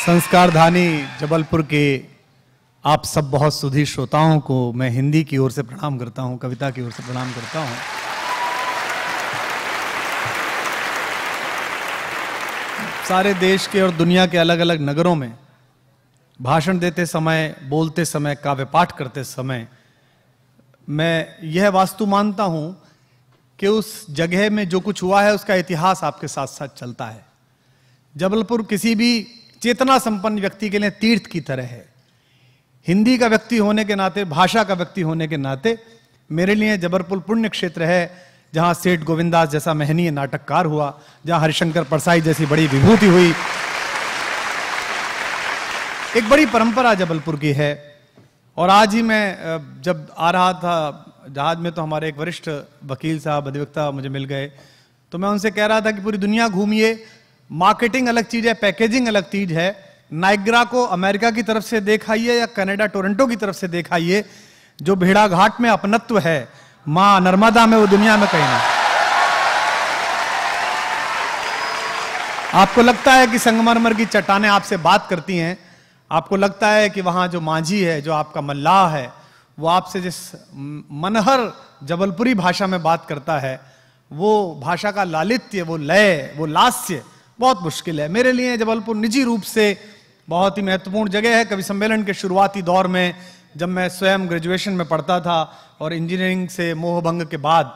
संस्कारधानी जबलपुर के आप सब बहुत सुधी श्रोताओं को मैं हिंदी की ओर से प्रणाम करता हूं कविता की ओर से प्रणाम करता हूं सारे देश के और दुनिया के अलग अलग नगरों में भाषण देते समय बोलते समय काव्य पाठ करते समय मैं यह वास्तु मानता हूं कि उस जगह में जो कुछ हुआ है उसका इतिहास आपके साथ साथ चलता है जबलपुर किसी भी चेतना संपन्न व्यक्ति के लिए तीर्थ की तरह है हिंदी का व्यक्ति होने के नाते भाषा का व्यक्ति होने के नाते मेरे लिए जबलपुर पुण्य क्षेत्र है जहां सेठ गोविंदास जैसा महनीय नाटककार हुआ जहां हरिशंकर परसाई जैसी बड़ी विभूति हुई एक बड़ी परंपरा जबलपुर की है और आज ही मैं जब आ रहा था जहाज में तो हमारे एक वरिष्ठ वकील साहब अधिवक्ता मुझे मिल गए तो मैं उनसे कह रहा था कि पूरी दुनिया घूमिए मार्केटिंग अलग चीज है पैकेजिंग अलग चीज है नाइग्रा को अमेरिका की तरफ से देखाइए या कनाडा टोरंटो की तरफ से देखाइए जो भेड़ाघाट में अपनत्व है मां नर्मदा में वो दुनिया में कहीं नहीं आपको लगता है कि संगमरमर की चट्टाने आपसे बात करती हैं आपको लगता है कि वहां जो मांझी है जो आपका मल्लाह है वो आपसे जिस मनहर जबलपुरी भाषा में बात करता है वो भाषा का लालित्य वो लय वो लास्य बहुत मुश्किल है मेरे लिए जबलपुर निजी रूप से बहुत ही महत्वपूर्ण जगह है कवि सम्मेलन के शुरुआती दौर में जब मैं स्वयं ग्रेजुएशन में पढ़ता था और इंजीनियरिंग से मोहभंग के बाद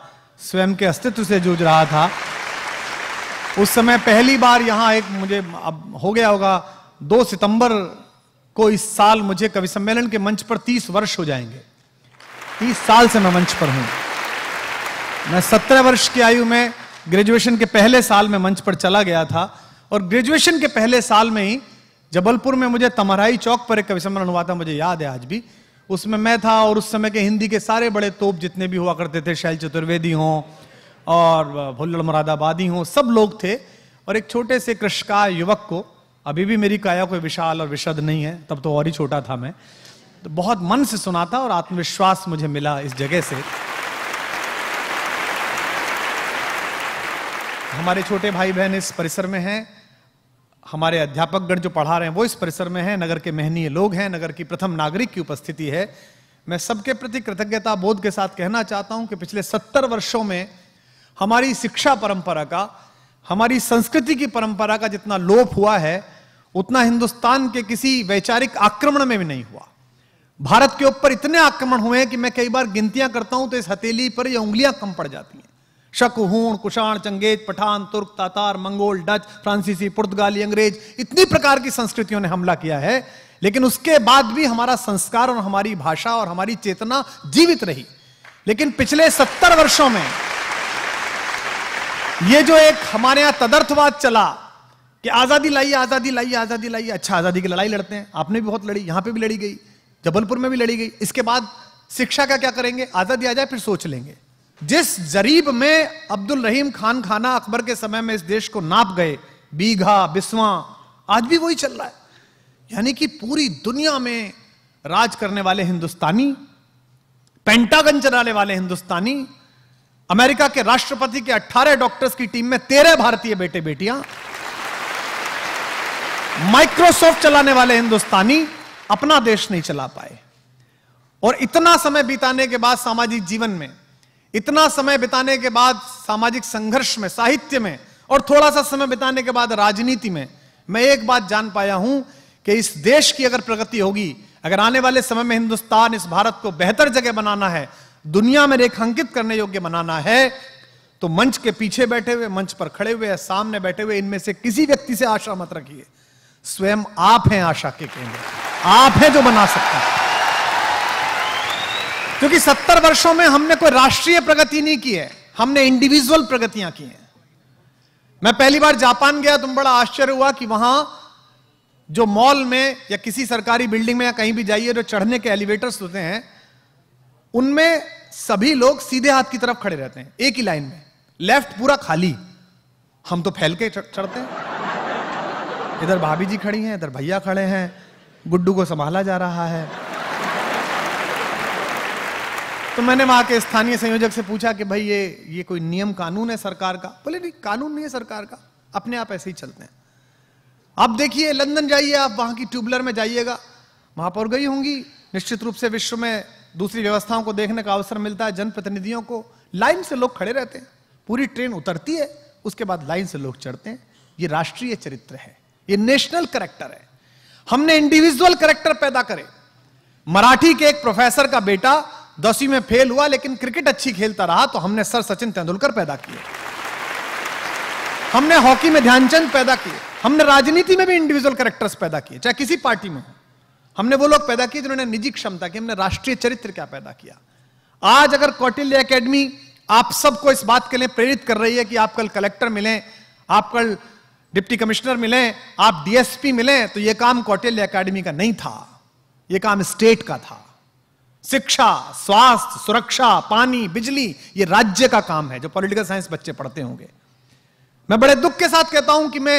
स्वयं के अस्तित्व से जूझ रहा था उस समय पहली बार यहाँ एक मुझे अब हो गया होगा दो सितंबर को इस साल मुझे कवि सम्मेलन के मंच पर तीस वर्ष हो जाएंगे तीस साल से मैं मंच पर हूं मैं सत्रह वर्ष की आयु में ग्रेजुएशन के पहले साल में मंच पर चला गया था और ग्रेजुएशन के पहले साल में ही जबलपुर में मुझे तमराई चौक पर एक कवि सम्मेलन हुआ था मुझे याद है आज भी उसमें मैं था और उस समय के हिंदी के सारे बड़े तोप जितने भी हुआ करते थे शैल चतुर्वेदी हों और भुल्लड़ मुरादाबादी हों सब लोग थे और एक छोटे से कृषका युवक को अभी भी मेरी काया कोई विशाल और विशद नहीं है तब तो और ही छोटा था मैं तो बहुत मन से सुना था और आत्मविश्वास मुझे मिला इस जगह से हमारे छोटे भाई बहन इस परिसर में हैं हमारे अध्यापकगण जो पढ़ा रहे हैं वो इस परिसर में हैं नगर के महनीय लोग हैं नगर की प्रथम नागरिक की उपस्थिति है मैं सबके प्रति कृतज्ञता बोध के साथ कहना चाहता हूं कि पिछले सत्तर वर्षों में हमारी शिक्षा परंपरा का हमारी संस्कृति की परंपरा का जितना लोप हुआ है उतना हिंदुस्तान के किसी वैचारिक आक्रमण में भी नहीं हुआ भारत के ऊपर इतने आक्रमण हुए हैं कि मैं कई बार गिनतियां करता हूं तो इस हथेली पर यह उंगलियां कम पड़ जाती हैं शक हूण कुशाण चंगेज पठान तुर्क तातार मंगोल डच फ्रांसीसी पुर्तगाली अंग्रेज इतनी प्रकार की संस्कृतियों ने हमला किया है लेकिन उसके बाद भी हमारा संस्कार और हमारी भाषा और हमारी चेतना जीवित रही लेकिन पिछले सत्तर वर्षों में ये जो एक हमारे यहां तदर्थवाद चला कि आजादी लाइए आजादी लाइए आजादी लाइए अच्छा आजादी की लड़ाई लड़ते हैं आपने भी बहुत लड़ी यहां पे भी लड़ी गई जबलपुर में भी लड़ी गई इसके बाद शिक्षा का क्या करेंगे आजादी आ जाए फिर सोच लेंगे जिस जरीब में अब्दुल रहीम खान खाना अकबर के समय में इस देश को नाप गए बीघा बिस्वा आज भी वही चल रहा है यानी कि पूरी दुनिया में राज करने वाले हिंदुस्तानी पेंटागन चलाने वाले हिंदुस्तानी अमेरिका के राष्ट्रपति के 18 डॉक्टर्स की टीम में तेरह भारतीय बेटे बेटियां माइक्रोसॉफ्ट चलाने वाले हिंदुस्तानी अपना देश नहीं चला पाए और इतना समय बिताने के बाद सामाजिक जीवन में इतना समय बिताने के बाद सामाजिक संघर्ष में साहित्य में और थोड़ा सा समय बिताने के बाद राजनीति में मैं एक बात जान पाया हूं कि इस देश की अगर प्रगति होगी अगर आने वाले समय में हिंदुस्तान इस भारत को बेहतर जगह बनाना है दुनिया में रेखांकित करने योग्य बनाना है तो मंच के पीछे बैठे हुए मंच पर खड़े हुए सामने बैठे हुए इनमें से किसी व्यक्ति से आशा मत रखिए स्वयं आप हैं आशा के केंद्र आप हैं जो बना सकते हैं क्योंकि सत्तर वर्षों में हमने कोई राष्ट्रीय प्रगति नहीं की है हमने इंडिविजुअल प्रगतियां की हैं मैं पहली बार जापान गया तुम बड़ा आश्चर्य हुआ कि वहां जो मॉल में या किसी सरकारी बिल्डिंग में या कहीं भी जाइए जो चढ़ने के एलिवेटर्स होते हैं उनमें सभी लोग सीधे हाथ की तरफ खड़े रहते हैं एक ही लाइन में लेफ्ट पूरा खाली हम तो फैल के चढ़ते हैं इधर भाभी जी खड़ी हैं इधर भैया खड़े हैं गुड्डू को संभाला जा रहा है तो मैंने वहां के स्थानीय संयोजक से पूछा कि भाई ये ये कोई नियम कानून है सरकार का बोले नहीं कानून नहीं है सरकार का अपने आप ऐसे ही चलते हैं आप देखिए लंदन जाइए आप वहां की ट्यूबलर में जाइएगा वहां पर गई होंगी निश्चित रूप से विश्व में दूसरी व्यवस्थाओं को देखने का अवसर मिलता है जनप्रतिनिधियों को लाइन से लोग खड़े रहते हैं पूरी ट्रेन उतरती है उसके बाद लाइन से लोग चढ़ते हैं ये राष्ट्रीय चरित्र है ये नेशनल करेक्टर है हमने इंडिविजुअल करेक्टर पैदा करे मराठी के एक प्रोफेसर का बेटा दसवीं में फेल हुआ लेकिन क्रिकेट अच्छी खेलता रहा तो हमने सर सचिन तेंदुलकर पैदा किए हमने हॉकी में ध्यानचंद पैदा किए हमने राजनीति में भी इंडिविजुअल करेक्टर्स पैदा किए चाहे किसी पार्टी में हमने वो लोग पैदा किए जिन्होंने निजी क्षमता की हमने राष्ट्रीय चरित्र क्या पैदा किया आज अगर कौटिल्य अकेडमी आप सबको इस बात के लिए प्रेरित कर रही है कि आप कल कलेक्टर मिले आप कल डिप्टी कमिश्नर मिले आप डीएसपी मिले तो यह काम कौटिल्य अकेडमी का नहीं था यह काम स्टेट का था शिक्षा स्वास्थ्य सुरक्षा पानी बिजली ये राज्य का काम है जो पॉलिटिकल साइंस बच्चे पढ़ते होंगे मैं बड़े दुख के साथ कहता हूं कि मैं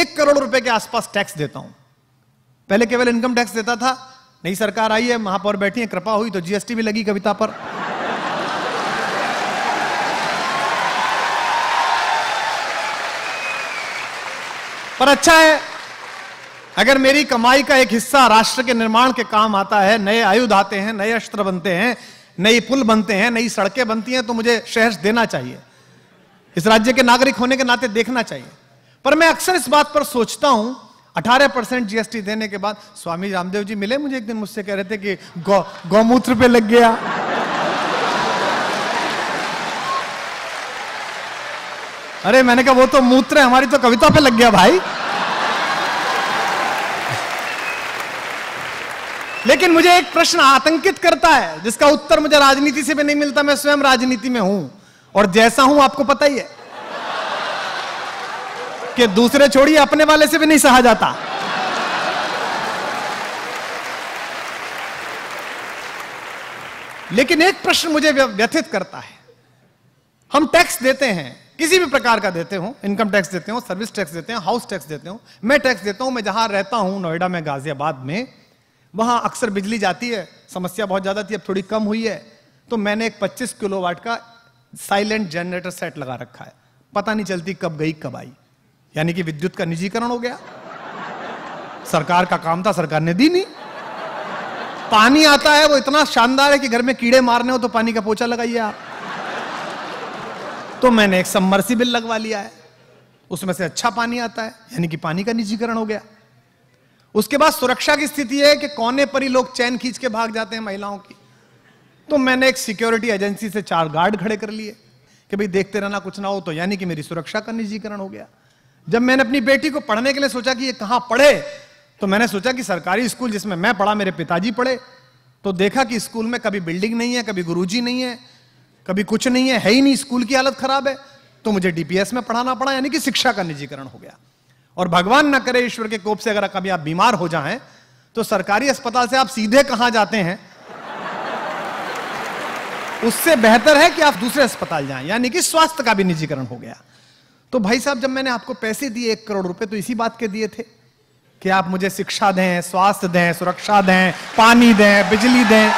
एक करोड़ रुपए के आसपास टैक्स देता हूं पहले केवल इनकम टैक्स देता था नई सरकार आई है महापौर बैठी है कृपा हुई तो जीएसटी भी लगी कविता पर पर अच्छा है अगर मेरी कमाई का एक हिस्सा राष्ट्र के निर्माण के काम आता है नए आयुध आते हैं नए अस्त्र बनते हैं नई पुल बनते हैं नई सड़कें बनती हैं तो मुझे शहर देना चाहिए इस राज्य के नागरिक होने के नाते देखना चाहिए पर मैं अक्सर इस बात पर सोचता हूं 18 परसेंट जीएसटी देने के बाद स्वामी रामदेव जी मिले मुझे एक दिन मुझसे कह रहे थे कि गौ गौमूत्र पे लग गया अरे मैंने कहा वो तो मूत्र है हमारी तो कविता पे लग गया भाई लेकिन मुझे एक प्रश्न आतंकित करता है जिसका उत्तर मुझे राजनीति से भी नहीं मिलता मैं स्वयं राजनीति में हूं और जैसा हूं आपको पता ही है कि दूसरे छोड़िए अपने वाले से भी नहीं सहा जाता लेकिन एक प्रश्न मुझे व्यथित करता है हम टैक्स देते हैं किसी भी प्रकार का देते हो इनकम टैक्स देते हो सर्विस टैक्स देते हैं हाउस टैक्स देते हो मैं टैक्स देता हूं मैं जहां रहता हूं नोएडा में गाजियाबाद में वहां अक्सर बिजली जाती है समस्या बहुत ज्यादा थी अब थोड़ी कम हुई है तो मैंने एक 25 किलोवाट का साइलेंट जनरेटर सेट लगा रखा है पता नहीं चलती कब गई कब आई यानी कि विद्युत का निजीकरण हो गया सरकार का काम था सरकार ने दी नहीं पानी आता है वो इतना शानदार है कि घर में कीड़े मारने हो तो पानी का पोचा लगाइए आप तो मैंने एक सबमर्सी बिल लगवा लिया है उसमें से अच्छा पानी आता है यानी कि पानी का निजीकरण हो गया उसके बाद सुरक्षा की स्थिति है कि कोने पर ही लोग चैन खींच के भाग जाते हैं महिलाओं की तो मैंने एक सिक्योरिटी एजेंसी से चार गार्ड खड़े कर लिए कि भाई देखते रहना कुछ ना हो तो यानी कि मेरी सुरक्षा का निजीकरण हो गया जब मैंने अपनी बेटी को पढ़ने के लिए सोचा कि ये कहां पढ़े तो मैंने सोचा कि सरकारी स्कूल जिसमें मैं पढ़ा मेरे पिताजी पढ़े तो देखा कि स्कूल में कभी बिल्डिंग नहीं है कभी गुरु नहीं है कभी कुछ नहीं है है ही नहीं स्कूल की हालत खराब है तो मुझे डीपीएस में पढ़ाना पड़ा यानी कि शिक्षा का निजीकरण हो गया और भगवान ना करे ईश्वर के कोप से अगर कभी आप बीमार हो जाएं तो सरकारी अस्पताल से आप सीधे कहां जाते हैं उससे बेहतर है कि आप दूसरे अस्पताल जाएं यानी कि स्वास्थ्य का भी निजीकरण हो गया तो भाई साहब जब मैंने आपको पैसे दिए एक करोड़ रुपए तो इसी बात के दिए थे कि आप मुझे शिक्षा दें स्वास्थ्य दें सुरक्षा दें पानी दें बिजली दें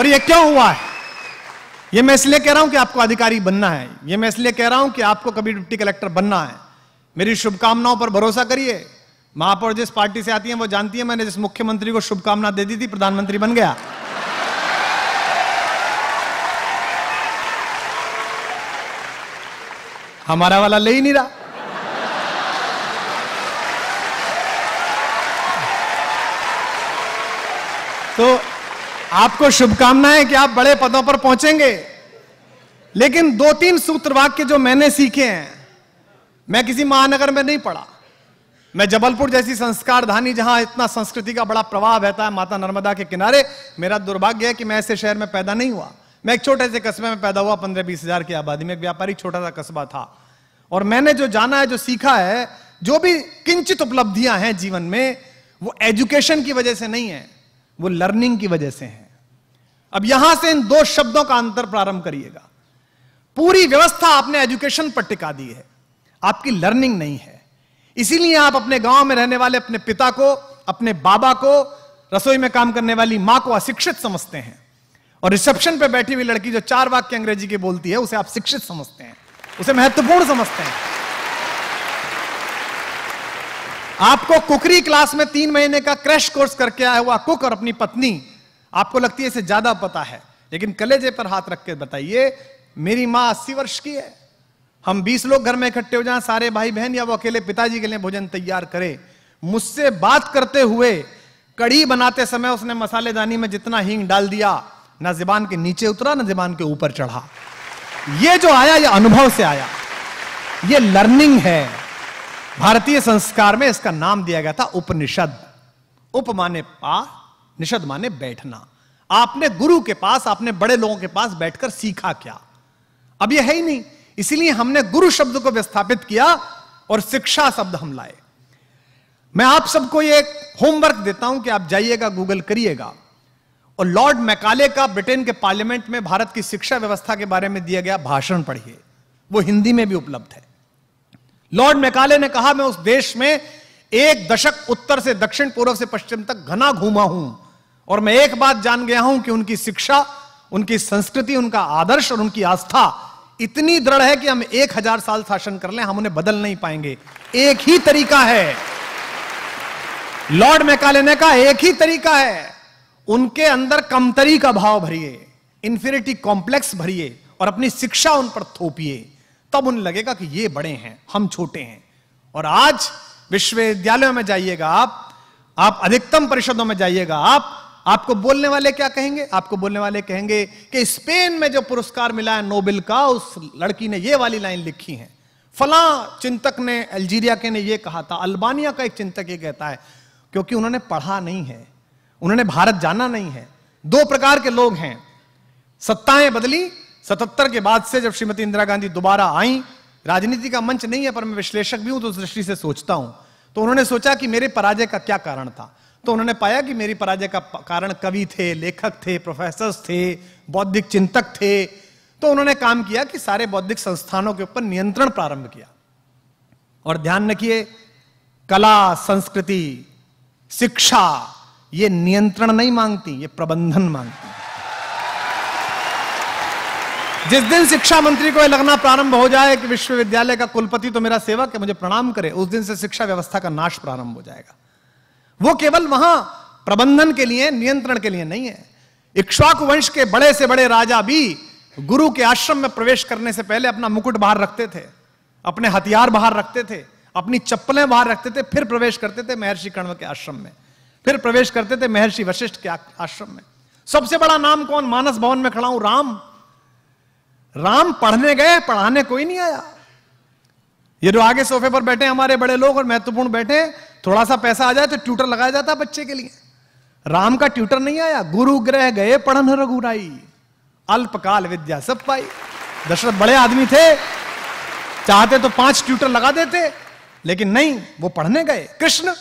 और ये क्यों हुआ है ये मैं इसलिए कह रहा हूं कि आपको अधिकारी बनना है ये मैं इसलिए कह रहा हूं कि आपको कभी डिप्टी कलेक्टर बनना है मेरी शुभकामनाओं पर भरोसा करिए महापौर जिस पार्टी से आती है वो जानती है मैंने जिस मुख्यमंत्री को शुभकामना दे दी थी प्रधानमंत्री बन गया हमारा वाला ले ही नहीं रहा तो आपको शुभकामनाएं कि आप बड़े पदों पर पहुंचेंगे लेकिन दो तीन सूत्र वाक्य जो मैंने सीखे हैं मैं किसी महानगर में नहीं पढ़ा मैं जबलपुर जैसी संस्कार धानी जहां इतना संस्कृति का बड़ा प्रभाव बहता है माता नर्मदा के किनारे मेरा दुर्भाग्य है कि मैं ऐसे शहर में पैदा नहीं हुआ मैं एक छोटे से कस्बे में पैदा हुआ पंद्रह बीस हजार की आबादी में एक व्यापारी छोटा सा कस्बा था और मैंने जो जाना है जो सीखा है जो भी किंचित उपलब्धियां हैं जीवन में वो एजुकेशन की वजह से नहीं है वो लर्निंग की वजह से हैं अब यहां से इन दो शब्दों का अंतर प्रारंभ करिएगा पूरी व्यवस्था आपने एजुकेशन पर टिका दी है आपकी लर्निंग नहीं है इसीलिए आप अपने गांव में रहने वाले अपने पिता को अपने बाबा को रसोई में काम करने वाली मां को अशिक्षित समझते हैं और रिसेप्शन पर बैठी हुई लड़की जो चार वाक्य अंग्रेजी के बोलती है उसे आप शिक्षित समझते हैं उसे महत्वपूर्ण समझते हैं आपको कुकरी क्लास में तीन महीने का क्रैश कोर्स करके आया हुआ कुक और अपनी पत्नी आपको लगती है इसे ज्यादा पता है लेकिन कलेजे पर हाथ रख के बताइए मेरी माँ अस्सी वर्ष की है हम बीस लोग घर में इकट्ठे हो जाए सारे भाई बहन या वो अकेले पिताजी के लिए भोजन तैयार करे मुझसे बात करते हुए कड़ी बनाते समय उसने मसालेदानी में जितना हींग डाल दिया ना जबान के नीचे उतरा ना जबान के ऊपर चढ़ा ये जो आया ये अनुभव से आया ये लर्निंग है भारतीय संस्कार में इसका नाम दिया गया था उपनिषद उप माने पा निषद माने बैठना आपने गुरु के पास आपने बड़े लोगों के पास बैठकर सीखा क्या अब यह है ही नहीं इसलिए हमने गुरु शब्द को विस्थापित किया और शिक्षा शब्द हम लाए मैं आप सबको यह होमवर्क देता हूं कि आप जाइएगा गूगल करिएगा और लॉर्ड मैकाले का ब्रिटेन के पार्लियामेंट में भारत की शिक्षा व्यवस्था के बारे में दिया गया भाषण पढ़िए वो हिंदी में भी उपलब्ध है लॉर्ड मैकाले ने कहा मैं उस देश में एक दशक उत्तर से दक्षिण पूर्व से पश्चिम तक घना घूमा हूं और मैं एक बात जान गया हूं कि उनकी शिक्षा उनकी संस्कृति उनका आदर्श और उनकी आस्था इतनी दृढ़ है कि हम एक हजार साल शासन कर लें हम उन्हें बदल नहीं पाएंगे एक ही तरीका है लॉर्ड मैकाले ने कहा एक ही तरीका है उनके अंदर कमतरी का भाव भरिए इंफिनिटी कॉम्प्लेक्स भरिए और अपनी शिक्षा उन पर थोपिए तब उन्हें लगेगा कि ये बड़े हैं हम छोटे हैं और आज विश्वविद्यालयों में जाइएगा आप आप अधिकतम परिषदों में जाइएगा आप आपको बोलने वाले क्या कहेंगे आपको बोलने वाले कहेंगे कि स्पेन में जो पुरस्कार मिला है नोबेल का उस लड़की ने ये वाली लाइन लिखी है फला चिंतक ने अल्जीरिया के ने यह कहा था अल्बानिया का एक चिंतक ये कहता है क्योंकि उन्होंने पढ़ा नहीं है उन्होंने भारत जाना नहीं है दो प्रकार के लोग हैं सत्ताएं बदली सतहत्तर के बाद से जब श्रीमती इंदिरा गांधी दोबारा आई राजनीति का मंच नहीं है पर मैं विश्लेषक भी हूं तो उस दृष्टि से सोचता हूं तो उन्होंने सोचा कि मेरे पराजय का क्या कारण था तो उन्होंने पाया कि मेरी पराजय का कारण कवि थे लेखक थे प्रोफेसर थे बौद्धिक चिंतक थे तो उन्होंने काम किया कि सारे बौद्धिक संस्थानों के ऊपर नियंत्रण प्रारंभ किया और ध्यान रखिए कला संस्कृति शिक्षा ये नियंत्रण नहीं मांगती ये प्रबंधन मांगती जिस दिन शिक्षा मंत्री को यह लगना प्रारंभ हो जाए कि विश्वविद्यालय का कुलपति तो मेरा सेवक है मुझे प्रणाम करे उस दिन से शिक्षा व्यवस्था का नाश प्रारंभ हो जाएगा वो केवल वहां प्रबंधन के लिए नियंत्रण के लिए नहीं है इक्ष्वाकु वंश के बड़े से बड़े राजा भी गुरु के आश्रम में प्रवेश करने से पहले अपना मुकुट बाहर रखते थे अपने हथियार बाहर रखते थे अपनी चप्पलें बाहर रखते थे फिर प्रवेश करते थे महर्षि कण्व के आश्रम में फिर प्रवेश करते थे महर्षि वशिष्ठ के आश्रम में सबसे बड़ा नाम कौन मानस भवन में खड़ा हूं राम राम पढ़ने गए पढ़ाने कोई नहीं आया ये जो आगे सोफे पर बैठे हमारे बड़े लोग और महत्वपूर्ण बैठे थोड़ा सा पैसा आ जाए तो ट्यूटर लगाया जाता बच्चे के लिए राम का ट्यूटर नहीं आया गुरु ग्रह गए पढ़न रघुराई अल्पकाल विद्या सब पाई दशरथ बड़े आदमी थे चाहते तो पांच ट्यूटर लगा देते लेकिन नहीं वो पढ़ने गए कृष्ण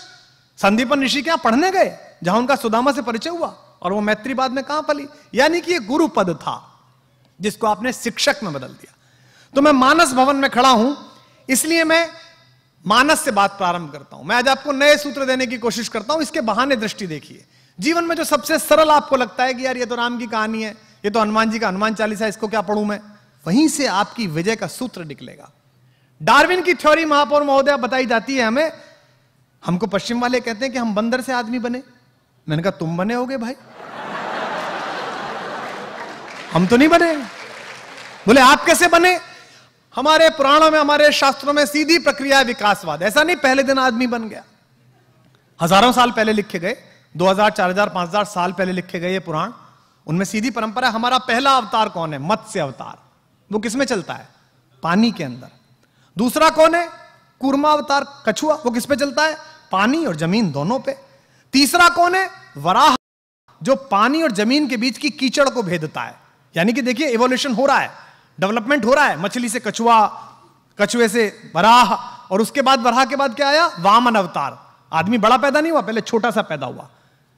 संदीपन ऋषि क्या पढ़ने गए जहां उनका सुदामा से परिचय हुआ और वो मैत्री बाद में कहां पली यानी कि ये गुरु पद था जिसको आपने शिक्षक में बदल दिया तो मैं मानस भवन में खड़ा हूं इसलिए मैं मानस से बात प्रारंभ करता हूं मैं आज आपको नए सूत्र देने की कोशिश करता हूं इसके बहाने दृष्टि देखिए जीवन में जो सबसे सरल आपको लगता है कि यार ये तो राम की कहानी है ये तो हनुमान जी का हनुमान चालीसा इसको क्या पढ़ू मैं वहीं से आपकी विजय का सूत्र निकलेगा डार्विन की थ्योरी महापौर महोदय बताई जाती है हमें हमको पश्चिम वाले कहते हैं कि हम बंदर से आदमी बने मैंने कहा तुम बने होगे भाई हम तो नहीं बने बोले आप कैसे बने हमारे पुराणों में हमारे शास्त्रों में सीधी प्रक्रिया विकासवाद ऐसा नहीं पहले दिन आदमी बन गया हजारों साल पहले लिखे गए 2000, 4000, 5000 साल पहले लिखे गए ये पुराण उनमें सीधी परंपरा हमारा पहला अवतार कौन है मत्स्य अवतार वो किसमें चलता है पानी के अंदर दूसरा कौन है कुर्मा अवतार कछुआ वो किसमें चलता है पानी और जमीन दोनों पे तीसरा कौन है वराह जो पानी और जमीन के बीच की कीचड़ को भेदता है यानी कि देखिए इवोल्यूशन हो रहा है डेवलपमेंट हो रहा है मछली से कछुआ कछुए से बराह और उसके बाद बराह के बाद क्या आया वामन अवतार आदमी बड़ा पैदा नहीं हुआ पहले छोटा सा पैदा हुआ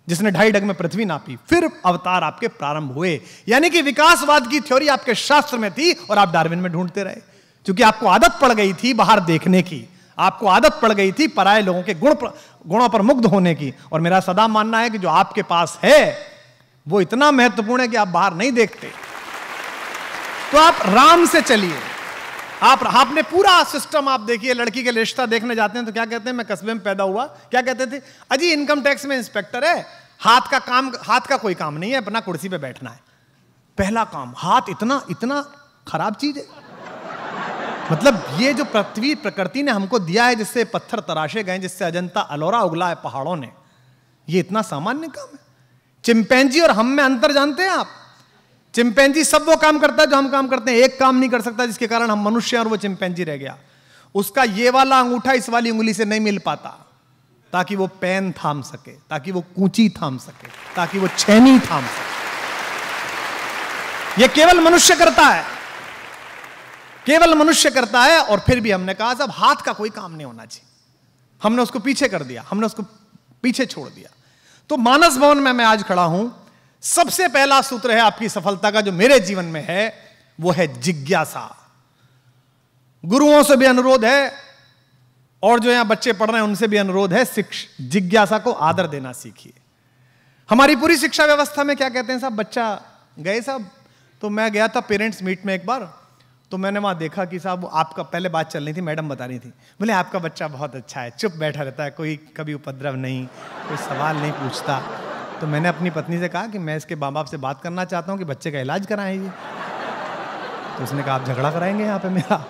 जिसने ढाई डग में पृथ्वी नापी फिर अवतार आपके प्रारंभ हुए यानी कि विकासवाद की थ्योरी आपके शास्त्र में थी और आप डार्विन में ढूंढते रहे क्योंकि आपको आदत पड़ गई थी बाहर देखने की आपको आदत पड़ गई थी पराए लोगों के गुण गुणों पर मुग्ध होने की और मेरा सदा मानना है कि जो आपके पास है वो इतना महत्वपूर्ण है कि आप बाहर नहीं देखते तो आप राम से चलिए आप आपने पूरा सिस्टम आप देखिए लड़की के रिश्ता देखने जाते हैं तो क्या कहते हैं मैं कस्बे में पैदा हुआ क्या कहते थे अजी इनकम टैक्स में इंस्पेक्टर है हाथ का काम हाथ का कोई काम नहीं है अपना कुर्सी पे बैठना है पहला काम हाथ इतना इतना खराब चीज है मतलब ये जो पृथ्वी प्रकृति ने हमको दिया है जिससे पत्थर तराशे गए जिससे अजंता अलोरा उगला है पहाड़ों ने ये इतना सामान्य काम है चिंपैंजी और हम में अंतर जानते हैं आप चिंपैंजी सब वो काम करता है जो हम काम करते हैं एक काम नहीं कर सकता जिसके कारण हम मनुष्य और वो चिंपैंजी रह गया उसका ये वाला अंगूठा इस वाली उंगली से नहीं मिल पाता ताकि वो पेन थाम सके ताकि वो कूची थाम सके ताकि वो छैनी थाम सके ये केवल मनुष्य करता है केवल मनुष्य करता है और फिर भी हमने कहा सब हाथ का कोई काम नहीं होना चाहिए हमने उसको पीछे कर दिया हमने उसको पीछे छोड़ दिया तो मानस भवन में मैं आज खड़ा हूं सबसे पहला सूत्र है आपकी सफलता का जो मेरे जीवन में है वो है जिज्ञासा गुरुओं से भी अनुरोध है और जो यहां बच्चे पढ़ रहे हैं उनसे भी अनुरोध है जिज्ञासा को आदर देना सीखिए हमारी पूरी शिक्षा व्यवस्था में क्या कहते हैं साहब बच्चा गए साहब तो मैं गया था पेरेंट्स मीट में एक बार तो मैंने वहाँ देखा कि साहब आपका पहले बात चल रही थी मैडम बता रही थी बोले आपका बच्चा बहुत अच्छा है चुप बैठा रहता है कोई कभी उपद्रव नहीं कोई सवाल नहीं पूछता तो मैंने अपनी पत्नी से कहा कि मैं इसके माँ बाप से बात करना चाहता हूँ कि बच्चे का इलाज कराएं ये तो उसने कहा आप झगड़ा कराएंगे यहाँ पे मेरा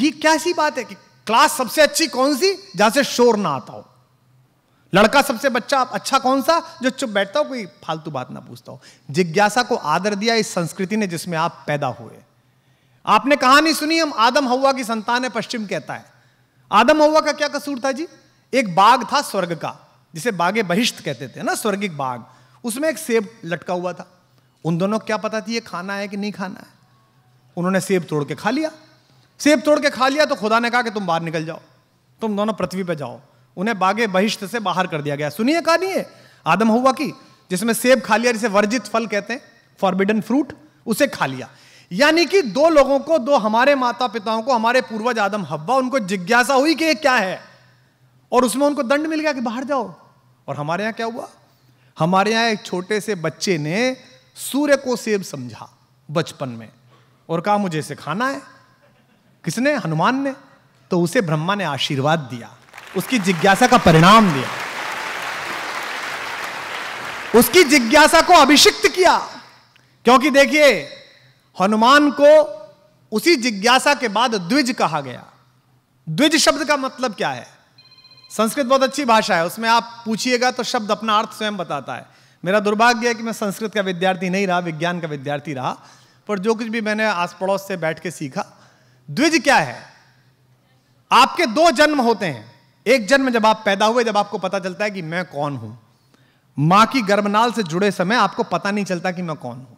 ये कैसी बात है कि क्लास सबसे अच्छी कौन सी जहाँ से शोर ना आता हो लड़का सबसे बच्चा अच्छा कौन सा जो चुप बैठता हो कोई फालतू बात ना पूछता हो जिज्ञासा को आदर दिया इस संस्कृति ने जिसमें आप पैदा हुए आपने कहानी सुनी हम आदम हवा की संतान है पश्चिम कहता है आदम हवा का क्या कसूर था जी एक बाग था स्वर्ग का जिसे बागे बहिष्ठ कहते थे ना स्वर्गिक बाग उसमें एक सेब लटका हुआ था उन दोनों क्या पता थी ये खाना है कि नहीं खाना है उन्होंने सेब तोड़ के खा लिया सेब तोड़ के खा लिया तो खुदा ने कहा कि तुम बाहर निकल जाओ तुम दोनों पृथ्वी पर जाओ उन्हें बागे बहिष्ठ से बाहर कर दिया गया सुनिए कहानी है आदम हुआ की जिसमें सेब खा लिया जिसे वर्जित फल कहते हैं फॉरबिडन फ्रूट उसे खा लिया यानी कि दो लोगों को दो हमारे माता पिताओं को हमारे पूर्वज आदम हब्बा उनको जिज्ञासा हुई कि ये क्या है और उसमें उनको दंड मिल गया कि बाहर जाओ और हमारे यहां क्या हुआ हमारे यहां एक छोटे से बच्चे ने सूर्य को सेब समझा बचपन में और कहा मुझे इसे खाना है किसने हनुमान ने तो उसे ब्रह्मा ने आशीर्वाद दिया उसकी जिज्ञासा का परिणाम दिया उसकी जिज्ञासा को अभिषिक्त किया क्योंकि देखिए हनुमान को उसी जिज्ञासा के बाद द्विज कहा गया द्विज शब्द का मतलब क्या है संस्कृत बहुत अच्छी भाषा है उसमें आप पूछिएगा तो शब्द अपना अर्थ स्वयं बताता है मेरा दुर्भाग्य है कि मैं संस्कृत का विद्यार्थी नहीं रहा विज्ञान का विद्यार्थी रहा पर जो कुछ भी मैंने आस पड़ोस से बैठ के सीखा द्विज क्या है आपके दो जन्म होते हैं एक जन्म जब आप पैदा हुए जब आपको पता चलता है कि मैं कौन हूं मां की गर्भनाल से जुड़े समय आपको पता नहीं चलता कि मैं कौन हूं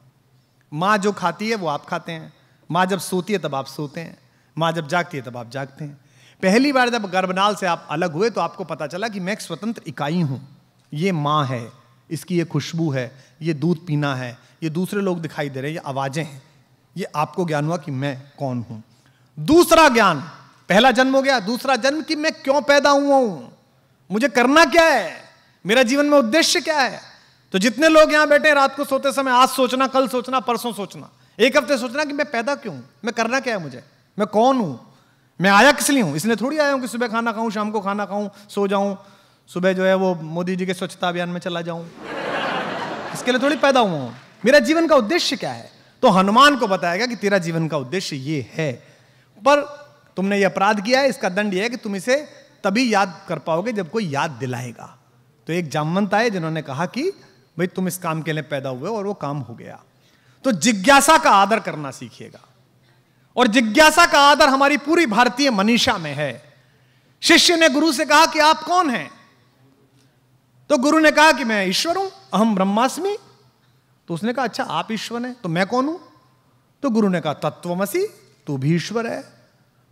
माँ जो खाती है वो आप खाते हैं माँ जब सोती है तब आप सोते हैं माँ जब जागती है तब आप जागते हैं पहली बार जब गर्भनाल से आप अलग हुए तो आपको पता चला कि मैं एक स्वतंत्र इकाई हूँ ये माँ है इसकी ये खुशबू है ये दूध पीना है ये दूसरे लोग दिखाई दे रहे हैं ये आवाज़ें हैं ये आपको ज्ञान हुआ कि मैं कौन हूँ दूसरा ज्ञान पहला जन्म हो गया दूसरा जन्म कि मैं क्यों पैदा हुआ हूँ मुझे करना क्या है मेरा जीवन में उद्देश्य क्या है तो जितने लोग यहां बैठे हैं रात को सोते समय आज सोचना कल सोचना परसों सोचना एक हफ्ते सोचना कि मैं पैदा क्यों हूं मैं करना क्या है मुझे मैं कौन हूं मैं आया किस लिए हूं इसलिए थोड़ी आया हूं कि सुबह खाना खाऊं शाम को खाना खाऊं सो जाऊं सुबह जो है वो मोदी जी के स्वच्छता अभियान में चला जाऊं इसके लिए थोड़ी पैदा हुआ हूं मेरा जीवन का उद्देश्य क्या है तो हनुमान को बताया गया कि तेरा जीवन का उद्देश्य ये है पर तुमने ये अपराध किया है इसका दंड यह है कि तुम इसे तभी याद कर पाओगे जब कोई याद दिलाएगा तो एक जामवंत आए जिन्होंने कहा कि भाई तुम इस काम के लिए पैदा हुए और वो काम हो गया तो जिज्ञासा का आदर करना सीखिएगा और जिज्ञासा का आदर हमारी पूरी भारतीय मनीषा में है शिष्य ने गुरु से कहा कि आप कौन हैं तो गुरु ने कहा कि मैं ईश्वर हूं अहम ब्रह्मास्मि तो उसने कहा अच्छा आप ईश्वर हैं तो मैं कौन हूं तो गुरु ने कहा तत्वमसी तू भी ईश्वर है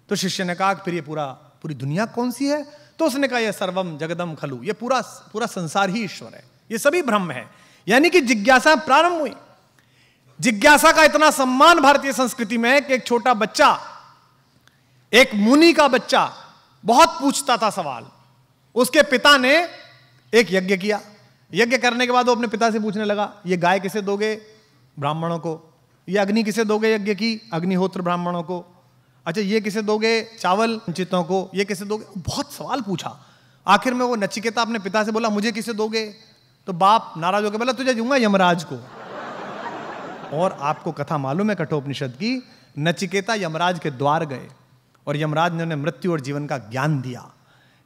तो शिष्य ने कहा फिर ये पूरा पूरी दुनिया कौन सी है तो उसने कहा यह सर्वम जगदम खलु यह पूरा पूरा संसार ही ईश्वर है ये सभी भ्रम है यानी कि जिज्ञासा प्रारंभ हुई जिज्ञासा का इतना सम्मान भारतीय संस्कृति में है कि एक छोटा बच्चा एक मुनि का बच्चा बहुत पूछता था सवाल उसके पिता ने एक यज्ञ किया यज्ञ करने के बाद वो अपने पिता से पूछने लगा ये गाय किसे दोगे ब्राह्मणों को ये अग्नि किसे दोगे यज्ञ की अग्निहोत्र ब्राह्मणों को अच्छा ये किसे दोगे चावल वंचितों को ये किसे दोगे बहुत सवाल पूछा आखिर में वो नचिकेता अपने पिता से बोला मुझे किसे दोगे तो बाप नाराज होकर बोला तुझे दूंगा यमराज को और आपको कथा मालूम है कठोपनिषद की नचिकेता यमराज के द्वार गए और यमराज ने उन्हें मृत्यु और जीवन का ज्ञान दिया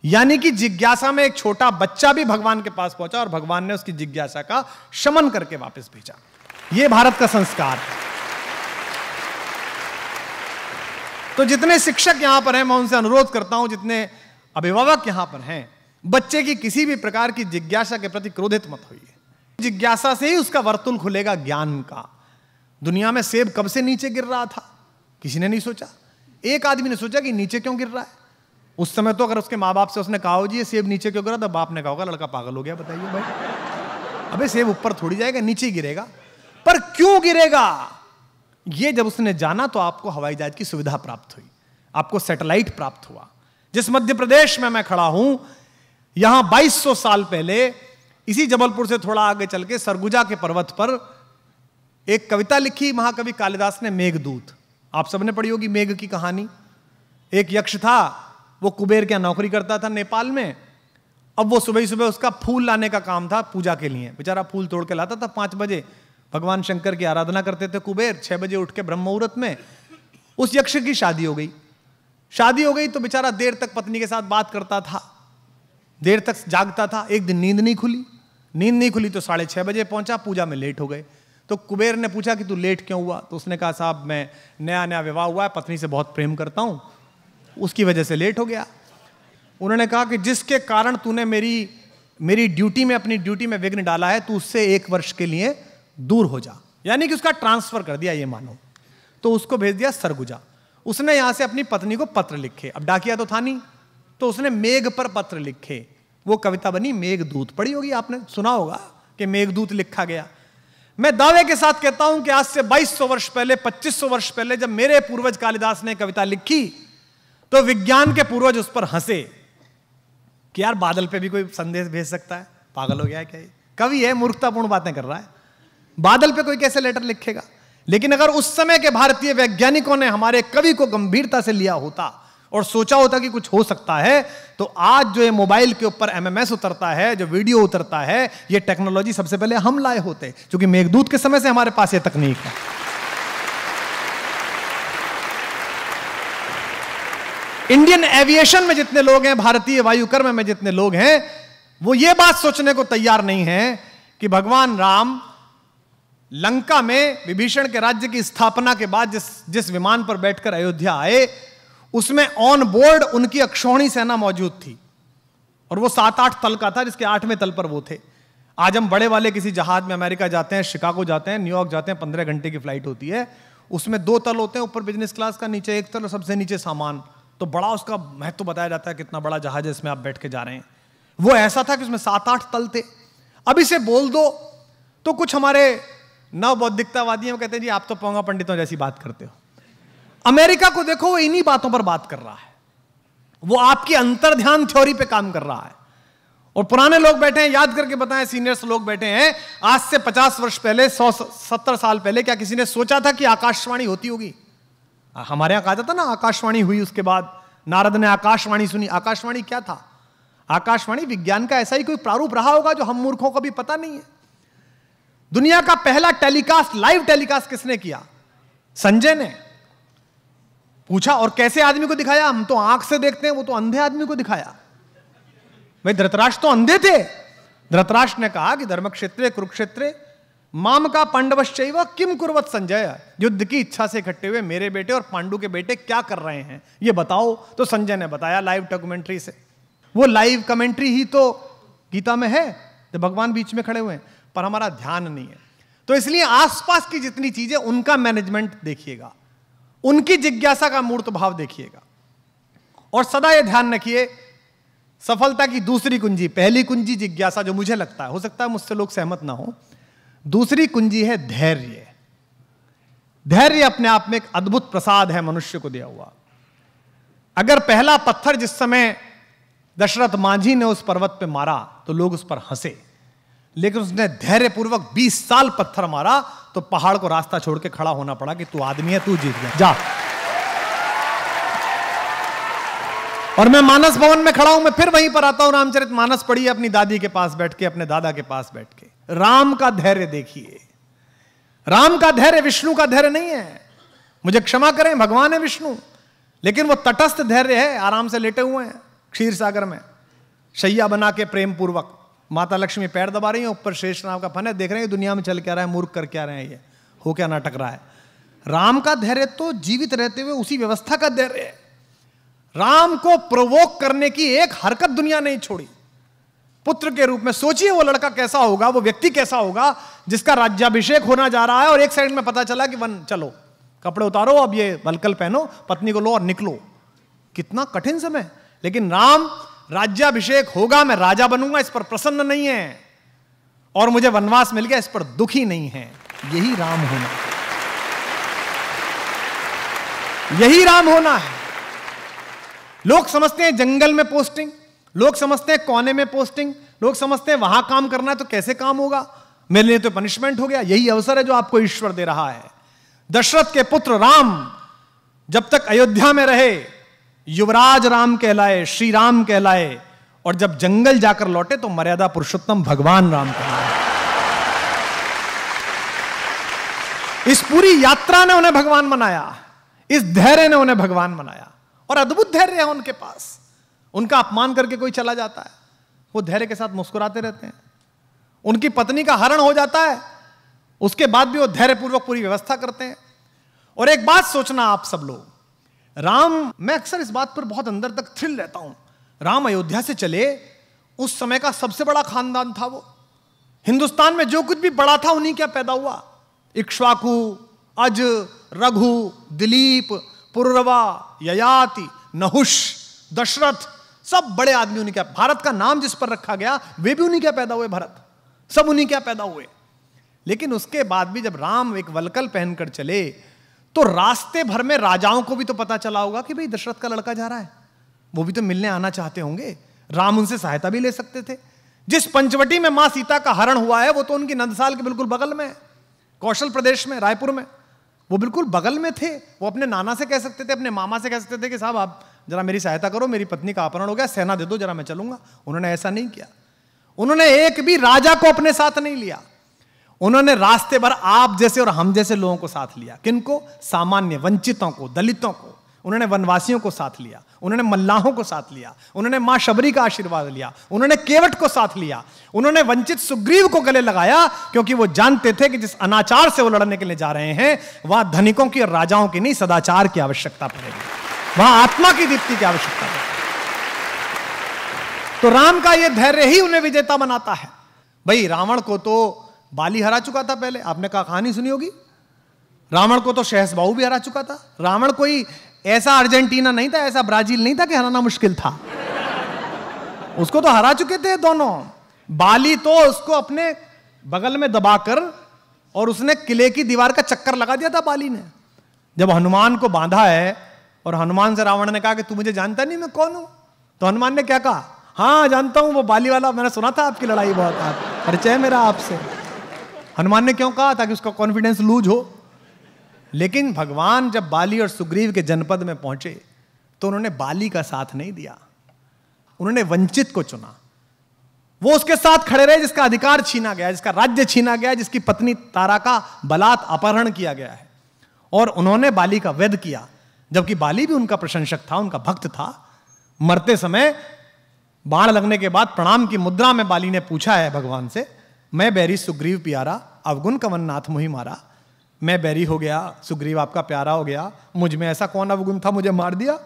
यानी कि जिज्ञासा में एक छोटा बच्चा भी भगवान के पास पहुंचा और भगवान ने उसकी जिज्ञासा का शमन करके वापस भेजा यह भारत का संस्कार है तो जितने शिक्षक यहां पर हैं मैं उनसे अनुरोध करता हूं जितने अभिभावक यहां पर हैं बच्चे की किसी भी प्रकार की जिज्ञासा के प्रति क्रोधित मत होइए जिज्ञासा से ही उसका वर्तुल खुलेगा ज्ञान का दुनिया में सेब कब से नीचे गिर रहा था किसी ने नहीं सोचा एक आदमी ने सोचा कि नीचे क्यों गिर रहा है उस समय तो अगर उसके माँ बाप से उसने कहा हो जी ये सेब नीचे क्यों गिरा तो बाप ने कहा होगा लड़का पागल हो गया बताइए भाई अबे सेब ऊपर थोड़ी जाएगा नीचे गिरेगा पर क्यों गिरेगा ये जब उसने जाना तो आपको हवाई जहाज की सुविधा प्राप्त हुई आपको सैटेलाइट प्राप्त हुआ जिस मध्य प्रदेश में मैं खड़ा हूं यहां 2200 साल पहले इसी जबलपुर से थोड़ा आगे चल के सरगुजा के पर्वत पर एक कविता लिखी महाकवि कालिदास ने मेघदूत आप सबने पढ़ी होगी मेघ की कहानी एक यक्ष था वो कुबेर के नौकरी करता था नेपाल में अब वो सुबह सुबह उसका फूल लाने का काम था पूजा के लिए बेचारा फूल तोड़ के लाता था पांच बजे भगवान शंकर की आराधना करते थे कुबेर छह बजे उठ के ब्रह्म मुहूर्त में उस यक्ष की शादी हो गई शादी हो गई तो बेचारा देर तक पत्नी के साथ बात करता था देर तक जागता था एक दिन नींद नहीं खुली नींद नहीं खुली तो साढ़े छः बजे पहुंचा पूजा में लेट हो गए तो कुबेर ने पूछा कि तू लेट क्यों हुआ तो उसने कहा साहब मैं नया नया विवाह हुआ है पत्नी से बहुत प्रेम करता हूँ उसकी वजह से लेट हो गया उन्होंने कहा कि जिसके कारण तूने मेरी मेरी ड्यूटी में अपनी ड्यूटी में विघ्न डाला है तू उससे एक वर्ष के लिए दूर हो जा यानी कि उसका ट्रांसफर कर दिया ये मानो तो उसको भेज दिया सरगुजा उसने यहां से अपनी पत्नी को पत्र लिखे अब डाकिया तो था नहीं तो उसने मेघ पर पत्र लिखे वो कविता बनी मेघदूत पढ़ी होगी आपने सुना होगा कि मेघदूत लिखा गया मैं दावे के साथ कहता हूं कि आज से 2200 वर्ष पहले 2500 वर्ष पहले जब मेरे पूर्वज कालिदास ने कविता लिखी तो विज्ञान के पूर्वज उस पर हंसे कि यार बादल पे भी कोई संदेश भेज सकता है पागल हो गया है क्या ये कवि है मूर्खतापूर्ण बातें कर रहा है बादल पे कोई कैसे लेटर लिखेगा लेकिन अगर उस समय के भारतीय वैज्ञानिकों ने हमारे कवि को गंभीरता से लिया होता और सोचा होता कि कुछ हो सकता है तो आज जो ये मोबाइल के ऊपर एमएमएस उतरता है जो वीडियो उतरता है ये टेक्नोलॉजी सबसे पहले हम लाए होते क्योंकि मेघदूत के समय से हमारे पास ये तकनीक है इंडियन एविएशन में जितने लोग हैं भारतीय वायुकर्म में जितने लोग हैं वो ये बात सोचने को तैयार नहीं है कि भगवान राम लंका में विभीषण के राज्य की स्थापना के बाद जिस जिस विमान पर बैठकर अयोध्या आए उसमें ऑन बोर्ड उनकी अक्षौणी सेना मौजूद थी और वो सात आठ तल का था जिसके आठवें तल पर वो थे आज हम बड़े वाले किसी जहाज में अमेरिका जाते हैं शिकागो जाते हैं न्यूयॉर्क जाते हैं पंद्रह घंटे की फ्लाइट होती है उसमें दो तल होते हैं ऊपर बिजनेस क्लास का नीचे एक तल और सबसे नीचे सामान तो बड़ा उसका महत्व तो बताया जाता है कितना बड़ा जहाज है इसमें आप बैठ के जा रहे हैं वो ऐसा था कि उसमें सात आठ तल थे अब इसे बोल दो तो कुछ हमारे नव बौद्धिकतावादी कहते हैं जी आप तो पोंगा पंडितों जैसी बात करते हो अमेरिका को देखो वो इन्हीं बातों पर बात कर रहा है वो आपकी अंतर ध्यान थ्योरी पे काम कर रहा है और पुराने लोग बैठे हैं याद करके बताएं सीनियर्स लोग बैठे हैं आज से पचास वर्ष पहले सौ सत्तर साल पहले क्या किसी ने सोचा था कि आकाशवाणी होती होगी हमारे यहां कहा जाता ना आकाशवाणी हुई उसके बाद नारद ने आकाशवाणी सुनी आकाशवाणी क्या था आकाशवाणी विज्ञान का ऐसा ही कोई प्रारूप रहा होगा जो हम मूर्खों को भी पता नहीं है दुनिया का पहला टेलीकास्ट लाइव टेलीकास्ट किसने किया संजय ने पूछा और कैसे आदमी को दिखाया हम तो आंख से देखते हैं वो तो अंधे आदमी को दिखाया भाई धृतराष्ट्र तो अंधे थे धृतराष्ट्र ने कहा कि धर्म क्षेत्र कुरुक्षेत्र माम का पांडवश्च किम कुरवत संजय युद्ध की इच्छा से इकट्ठे हुए मेरे बेटे और पांडु के बेटे क्या कर रहे हैं ये बताओ तो संजय ने बताया लाइव डॉक्यूमेंट्री से वो लाइव कमेंट्री ही तो गीता में है तो भगवान बीच में खड़े हुए हैं पर हमारा ध्यान नहीं है तो इसलिए आसपास की जितनी चीजें उनका मैनेजमेंट देखिएगा उनकी जिज्ञासा का मूर्त भाव देखिएगा और सदा यह ध्यान रखिए सफलता की दूसरी कुंजी पहली कुंजी जिज्ञासा जो मुझे लगता है हो सकता है मुझसे लोग सहमत ना हो दूसरी कुंजी है धैर्य धैर्य अपने आप में एक अद्भुत प्रसाद है मनुष्य को दिया हुआ अगर पहला पत्थर जिस समय दशरथ मांझी ने उस पर्वत पे मारा तो लोग उस पर हंसे लेकिन उसने धैर्य पूर्वक 20 साल पत्थर मारा तो पहाड़ को रास्ता छोड़ के खड़ा होना पड़ा कि तू आदमी है तू जीत गया जा और मैं मानस भवन में खड़ा हूं मैं फिर वहीं पर आता हूं रामचरित मानस पढ़िए अपनी दादी के पास बैठ के अपने दादा के पास बैठ के राम का धैर्य देखिए राम का धैर्य विष्णु का धैर्य नहीं है मुझे क्षमा करें भगवान है विष्णु लेकिन वो तटस्थ धैर्य है आराम से लेटे हुए हैं क्षीर सागर में शैया बना के प्रेम पूर्वक माता लक्ष्मी पैर दबा रही है ऊपर शेष राम का फन है देख रहे हैं दुनिया में चल क्या रहा है मूर्ख कर क्या रहे हैं ये हो क्या नाटक रहा है राम का धैर्य तो जीवित रहते हुए उसी व्यवस्था का धैर्य है राम को प्रवोक करने की एक हरकत दुनिया नहीं छोड़ी पुत्र के रूप में सोचिए वो लड़का कैसा होगा वो व्यक्ति कैसा होगा जिसका राज्याभिषेक होना जा रहा है और एक साइड में पता चला कि वन चलो कपड़े उतारो अब ये बलकल पहनो पत्नी को लो और निकलो कितना कठिन समय लेकिन राम राज्याभिषेक होगा मैं राजा बनूंगा इस पर प्रसन्न नहीं है और मुझे वनवास मिल गया इस पर दुखी नहीं है यही राम होना यही राम होना है लोग समझते हैं जंगल में पोस्टिंग लोग समझते हैं कोने में पोस्टिंग लोग समझते हैं वहां काम करना है तो कैसे काम होगा मेरे लिए तो पनिशमेंट हो गया यही अवसर है जो आपको ईश्वर दे रहा है दशरथ के पुत्र राम जब तक अयोध्या में रहे युवराज राम कहलाए श्री राम कहलाए और जब जंगल जाकर लौटे तो मर्यादा पुरुषोत्तम भगवान राम कहलाए इस पूरी यात्रा ने उन्हें भगवान बनाया इस धैर्य ने उन्हें भगवान बनाया और अद्भुत धैर्य है उनके पास उनका अपमान करके कोई चला जाता है वो धैर्य के साथ मुस्कुराते रहते हैं उनकी पत्नी का हरण हो जाता है उसके बाद भी वो धैर्यपूर्वक पूरी व्यवस्था करते हैं और एक बात सोचना आप सब लोग राम मैं अक्सर इस बात पर बहुत अंदर तक थ्रिल रहता हूं राम अयोध्या से चले उस समय का सबसे बड़ा खानदान था वो हिंदुस्तान में जो कुछ भी बड़ा था उन्हीं क्या पैदा हुआ इक्ष्वाकु अज रघु दिलीप पुरवा ययाति नहुष दशरथ सब बड़े आदमी उन्हीं क्या भारत का नाम जिस पर रखा गया वे भी उन्हीं क्या पैदा हुए भारत सब उन्हीं क्या पैदा हुए लेकिन उसके बाद भी जब राम एक वलकल पहनकर चले तो रास्ते भर में राजाओं को भी तो पता चला होगा कि भाई दशरथ का लड़का जा रहा है वो भी तो मिलने आना चाहते होंगे राम उनसे सहायता भी ले सकते थे जिस पंचवटी में मां सीता का हरण हुआ है वो तो उनकी नंदसाल के बिल्कुल बगल में कौशल प्रदेश में रायपुर में वो बिल्कुल बगल में थे वो अपने नाना से कह सकते थे अपने मामा से कह सकते थे कि साहब आप जरा मेरी सहायता करो मेरी पत्नी का अपहरण हो गया सेना दे दो जरा मैं चलूंगा उन्होंने ऐसा नहीं किया उन्होंने एक भी राजा को अपने साथ नहीं लिया उन्होंने रास्ते भर आप जैसे और हम जैसे लोगों को साथ लिया किनको सामान्य वंचितों को दलितों को उन्होंने वनवासियों को साथ लिया उन्होंने मल्लाहों को साथ लिया उन्होंने मां शबरी का आशीर्वाद लिया उन्होंने केवट को साथ लिया उन्होंने वंचित सुग्रीव को गले लगाया क्योंकि वो जानते थे कि जिस अनाचार से वो लड़ने के लिए जा रहे हैं वहां धनिकों की और राजाओं की नहीं सदाचार की आवश्यकता पड़ेगी वहां आत्मा की दीप्ति की आवश्यकता पड़ेगी तो राम का यह धैर्य ही उन्हें विजेता बनाता है भाई रावण को तो बाली हरा चुका था पहले आपने कहा कहानी सुनी होगी रावण को तो शहसबाऊ भी हरा चुका था रावण कोई ऐसा अर्जेंटीना नहीं था ऐसा ब्राजील नहीं था कि हराना मुश्किल था उसको तो हरा चुके थे दोनों बाली तो उसको अपने बगल में दबाकर और उसने किले की दीवार का चक्कर लगा दिया था बाली ने जब हनुमान को बांधा है और हनुमान से रावण ने कहा कि तू मुझे जानता नहीं मैं कौन हूं तो हनुमान ने क्या कहा हाँ जानता हूं वो बाली वाला मैंने सुना था आपकी लड़ाई बहुत परिचय मेरा आपसे हनुमान ने क्यों कहा ताकि उसका कॉन्फिडेंस लूज हो लेकिन भगवान जब बाली और सुग्रीव के जनपद में पहुंचे तो उन्होंने बाली का साथ नहीं दिया उन्होंने वंचित को चुना वो उसके साथ खड़े रहे जिसका अधिकार छीना गया जिसका राज्य छीना गया जिसकी पत्नी तारा का बलात् अपहरण किया गया है और उन्होंने बाली का वैध किया जबकि बाली भी उनका प्रशंसक था उनका भक्त था मरते समय बाढ़ लगने के बाद प्रणाम की मुद्रा में बाली ने पूछा है भगवान से मैं बैरी सुग्रीव प्यारा अवगुण कवन नाथ मुही मारा मैं बैरी हो गया सुग्रीव आपका प्यारा हो गया मुझ में ऐसा कौन अवगुण था मुझे मार दिया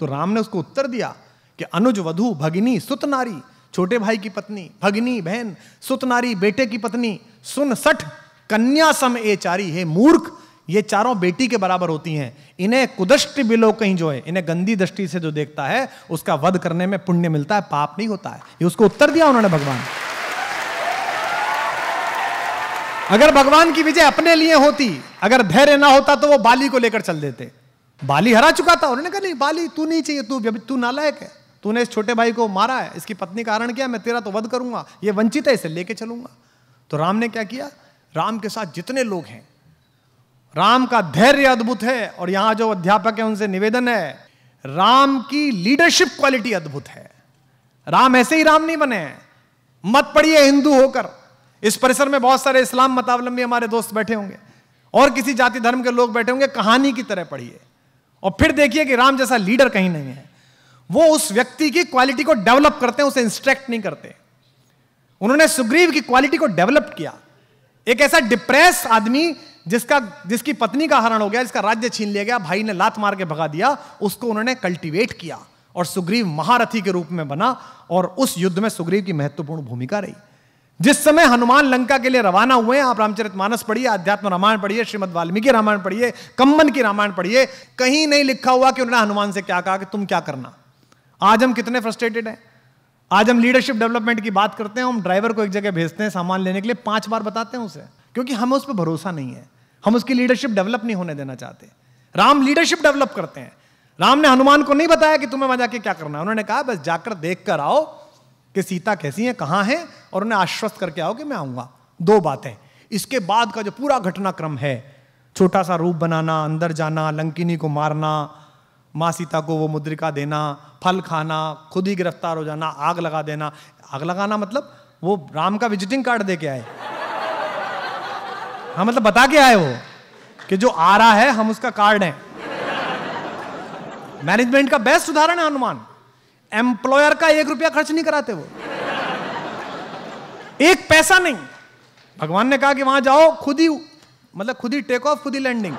तो राम ने उसको उत्तर दिया कि अनुज वधु भगिनी सुत नारी छोटे भाई की पत्नी भगिनी बहन सुत नारी बेटे की पत्नी सुन सठ कन्या सम ए चारी हे मूर्ख ये चारों बेटी के बराबर होती हैं इन्हें कुदृष्टि बिलो कहीं जो है इन्हें गंदी दृष्टि से जो देखता है उसका वध करने में पुण्य मिलता है पाप नहीं होता है ये उसको उत्तर दिया उन्होंने भगवान अगर भगवान की विजय अपने लिए होती अगर धैर्य ना होता तो वो बाली को लेकर चल देते बाली हरा चुका था उन्होंने कहा नहीं बाली तू नहीं चाहिए तू तू नालायक है तूने इस छोटे भाई को मारा है इसकी पत्नी कारण क्या मैं तेरा तो वध करूंगा ये वंचित है इसे लेके चलूंगा तो राम ने क्या किया राम के साथ जितने लोग हैं राम का धैर्य अद्भुत है और यहां जो अध्यापक है उनसे निवेदन है राम की लीडरशिप क्वालिटी अद्भुत है राम ऐसे ही राम नहीं बने मत पढ़िए हिंदू होकर इस परिसर में बहुत सारे इस्लाम मतावलंबी हमारे दोस्त बैठे होंगे और किसी जाति धर्म के लोग बैठे होंगे कहानी की तरह पढ़िए और फिर देखिए कि राम जैसा लीडर कहीं नहीं है वो उस व्यक्ति की क्वालिटी को डेवलप करते हैं उसे इंस्ट्रक्ट नहीं करते उन्होंने सुग्रीव की क्वालिटी को डेवलप किया एक ऐसा डिप्रेस आदमी जिसका जिसकी पत्नी का हरण हो गया जिसका राज्य छीन लिया गया भाई ने लात मार के भगा दिया उसको उन्होंने कल्टीवेट किया और सुग्रीव महारथी के रूप में बना और उस युद्ध में सुग्रीव की महत्वपूर्ण भूमिका रही जिस समय हनुमान लंका के लिए रवाना हुए आप रामचरित मानस पढ़िए आध्यात्म रामायण पढ़िए श्रीमद वाल्मीकि रामायण पढ़िए कम्बन की रामायण पढ़िए कहीं नहीं लिखा हुआ कि उन्होंने हनुमान से क्या कहा कि तुम क्या करना आज हम कितने फ्रस्ट्रेटेड हैं आज हम लीडरशिप डेवलपमेंट की बात करते हैं हम ड्राइवर को एक जगह भेजते हैं सामान लेने के लिए पांच बार बताते हैं उसे क्योंकि हमें उस पर भरोसा नहीं है हम उसकी लीडरशिप डेवलप नहीं होने देना चाहते राम लीडरशिप डेवलप करते हैं राम ने हनुमान को नहीं बताया कि तुम्हें वहां जाके क्या करना है उन्होंने कहा बस जाकर देख कर आओ कि सीता कैसी है कहाँ है और उन्हें आश्वस्त करके आओ कि मैं आऊंगा दो बातें इसके बाद का जो पूरा घटनाक्रम है छोटा सा रूप बनाना अंदर जाना लंकिनी को मारना माँ सीता को वो मुद्रिका देना फल खाना खुद ही गिरफ्तार हो जाना आग लगा देना आग लगाना मतलब वो राम का विजिटिंग कार्ड दे के आए हाँ मतलब बता के आए वो कि जो आ रहा है हम उसका कार्ड है मैनेजमेंट का बेस्ट उदाहरण है हनुमान एम्प्लॉयर का एक रुपया खर्च नहीं कराते वो एक पैसा नहीं भगवान ने कहा कि वहां जाओ खुद ही मतलब खुद ही टेक ऑफ खुद ही लैंडिंग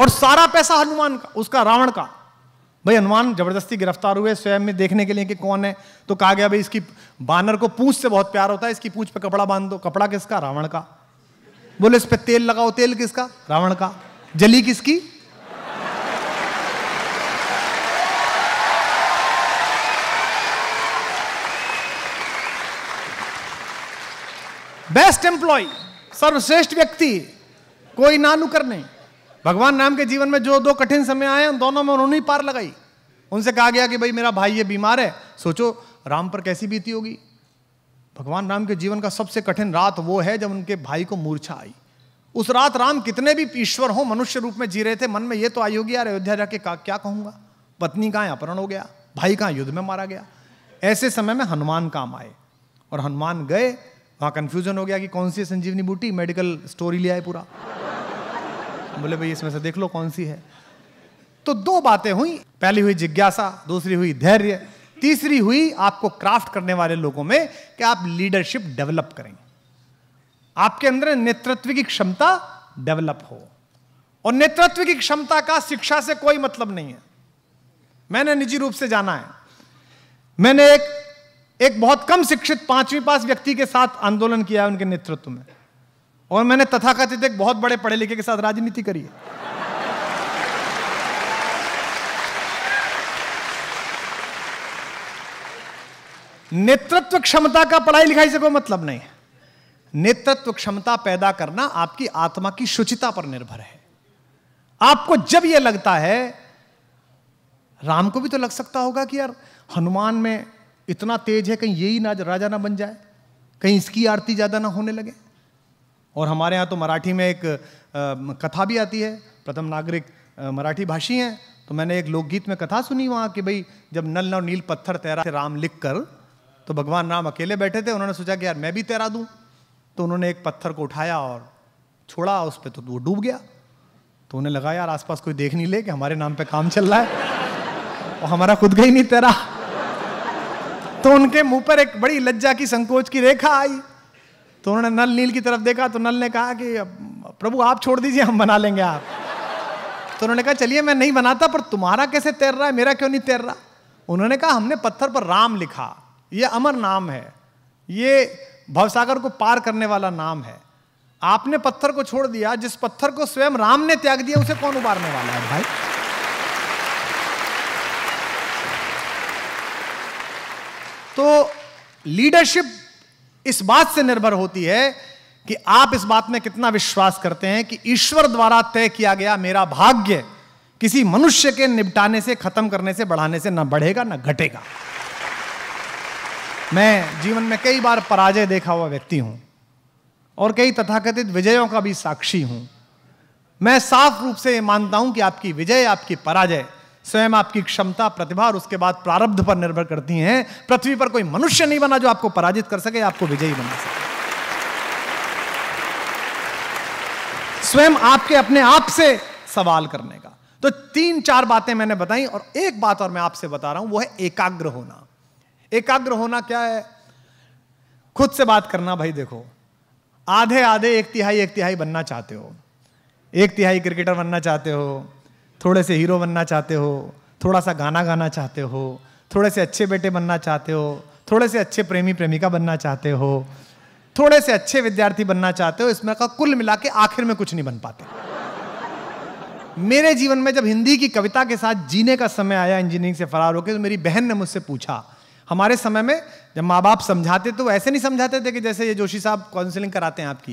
और सारा पैसा हनुमान का उसका रावण का भाई हनुमान जबरदस्ती गिरफ्तार हुए स्वयं में देखने के लिए कि कौन है तो कहा गया भाई इसकी बानर को पूछ से बहुत प्यार होता है इसकी पूछ पे कपड़ा बांध दो कपड़ा किसका रावण का बोले इस पे तेल लगाओ तेल किसका रावण का जली किसकी बेस्ट एम्प्लॉय सर्वश्रेष्ठ व्यक्ति कोई ना नुकर नहीं भगवान राम के जीवन में जो दो कठिन समय आए उन दोनों में उन्होंने पार लगाई उनसे कहा गया कि भाई मेरा भाई ये बीमार है सोचो राम पर कैसी बीती होगी भगवान राम के जीवन का सबसे कठिन रात वो है जब उनके भाई को मूर्छा आई उस रात राम कितने भी ईश्वर हो मनुष्य रूप में जी रहे थे मन में ये तो आयोगी यार अयोध्या जाके क्या कहूंगा पत्नी कहाँ अपहरण हो गया भाई कहाँ युद्ध में मारा गया ऐसे समय में हनुमान काम आए और हनुमान गए वहाँ कन्फ्यूजन हो गया कि कौन सी है संजीवनी बूटी मेडिकल स्टोरी लिया है पूरा बोले भाई इसमें से देख लो कौन सी है तो दो बातें हुई पहली हुई जिज्ञासा दूसरी हुई धैर्य तीसरी हुई आपको क्राफ्ट करने वाले लोगों में कि आप लीडरशिप डेवलप करें आपके अंदर नेतृत्व की क्षमता डेवलप हो और नेतृत्व की क्षमता का शिक्षा से कोई मतलब नहीं है मैंने निजी रूप से जाना है मैंने एक एक बहुत कम शिक्षित पांचवी पास व्यक्ति के साथ आंदोलन किया है उनके नेतृत्व में और मैंने तथाकथित एक बहुत बड़े पढ़े लिखे के साथ राजनीति करी है नेतृत्व क्षमता का पढ़ाई लिखाई से कोई मतलब नहीं है नेतृत्व क्षमता पैदा करना आपकी आत्मा की शुचिता पर निर्भर है आपको जब यह लगता है राम को भी तो लग सकता होगा कि यार हनुमान में इतना तेज है कहीं यही ना राजा ना बन जाए कहीं इसकी आरती ज़्यादा ना होने लगे और हमारे यहाँ तो मराठी में एक आ, कथा भी आती है प्रथम नागरिक मराठी भाषी हैं तो मैंने एक लोकगीत में कथा सुनी वहाँ कि भाई जब नल और नील पत्थर तैरा राम लिख कर तो भगवान राम अकेले बैठे थे उन्होंने सोचा कि यार मैं भी तैरा दूँ तो उन्होंने एक पत्थर को उठाया और छोड़ा उस पर तो वो डूब गया तो उन्हें लगा यार आसपास कोई देख नहीं ले कि हमारे नाम पे काम चल रहा है और हमारा खुद का ही नहीं तैरा तो उनके मुंह पर एक बड़ी लज्जा की संकोच की रेखा आई तो उन्होंने नल नील की तरफ देखा तो नल ने कहा कि प्रभु आप छोड़ दीजिए हम बना लेंगे आप तो उन्होंने कहा चलिए मैं नहीं बनाता पर तुम्हारा कैसे तैर रहा है मेरा क्यों नहीं तैर रहा उन्होंने कहा हमने पत्थर पर राम लिखा ये अमर नाम है ये भवसागर को पार करने वाला नाम है आपने पत्थर को छोड़ दिया जिस पत्थर को स्वयं राम ने त्याग दिया उसे कौन उबारने वाला है भाई तो लीडरशिप इस बात से निर्भर होती है कि आप इस बात में कितना विश्वास करते हैं कि ईश्वर द्वारा तय किया गया मेरा भाग्य किसी मनुष्य के निपटाने से खत्म करने से बढ़ाने से ना बढ़ेगा ना घटेगा मैं जीवन में कई बार पराजय देखा हुआ व्यक्ति हूं और कई तथाकथित विजयों का भी साक्षी हूं मैं साफ रूप से मानता हूं कि आपकी विजय आपकी पराजय स्वयं आपकी क्षमता प्रतिभा और उसके बाद प्रारब्ध पर निर्भर करती हैं पृथ्वी पर कोई मनुष्य नहीं बना जो आपको पराजित कर सके आपको विजयी बना सके स्वयं आपके अपने आप से सवाल करने का तो तीन चार बातें मैंने बताई और एक बात और मैं आपसे बता रहा हूं वो है एकाग्र होना एकाग्र होना क्या है खुद से बात करना भाई देखो आधे आधे एक तिहाई एक तिहाई बनना चाहते हो एक तिहाई क्रिकेटर बनना चाहते हो थोड़े से हीरो बनना चाहते हो थोड़ा सा गाना गाना चाहते हो थोड़े से अच्छे बेटे बनना चाहते हो थोड़े से अच्छे प्रेमी प्रेमिका बनना चाहते हो थोड़े से अच्छे विद्यार्थी बनना चाहते हो इसमें का कुल मिला के आखिर में कुछ नहीं बन पाते मेरे जीवन में जब हिंदी की कविता के साथ जीने का समय आया इंजीनियरिंग से फरार होकर तो मेरी बहन ने मुझसे पूछा हमारे समय में जब माँ बाप समझाते तो ऐसे नहीं समझाते थे कि जैसे ये जोशी साहब काउंसिलिंग कराते हैं आपकी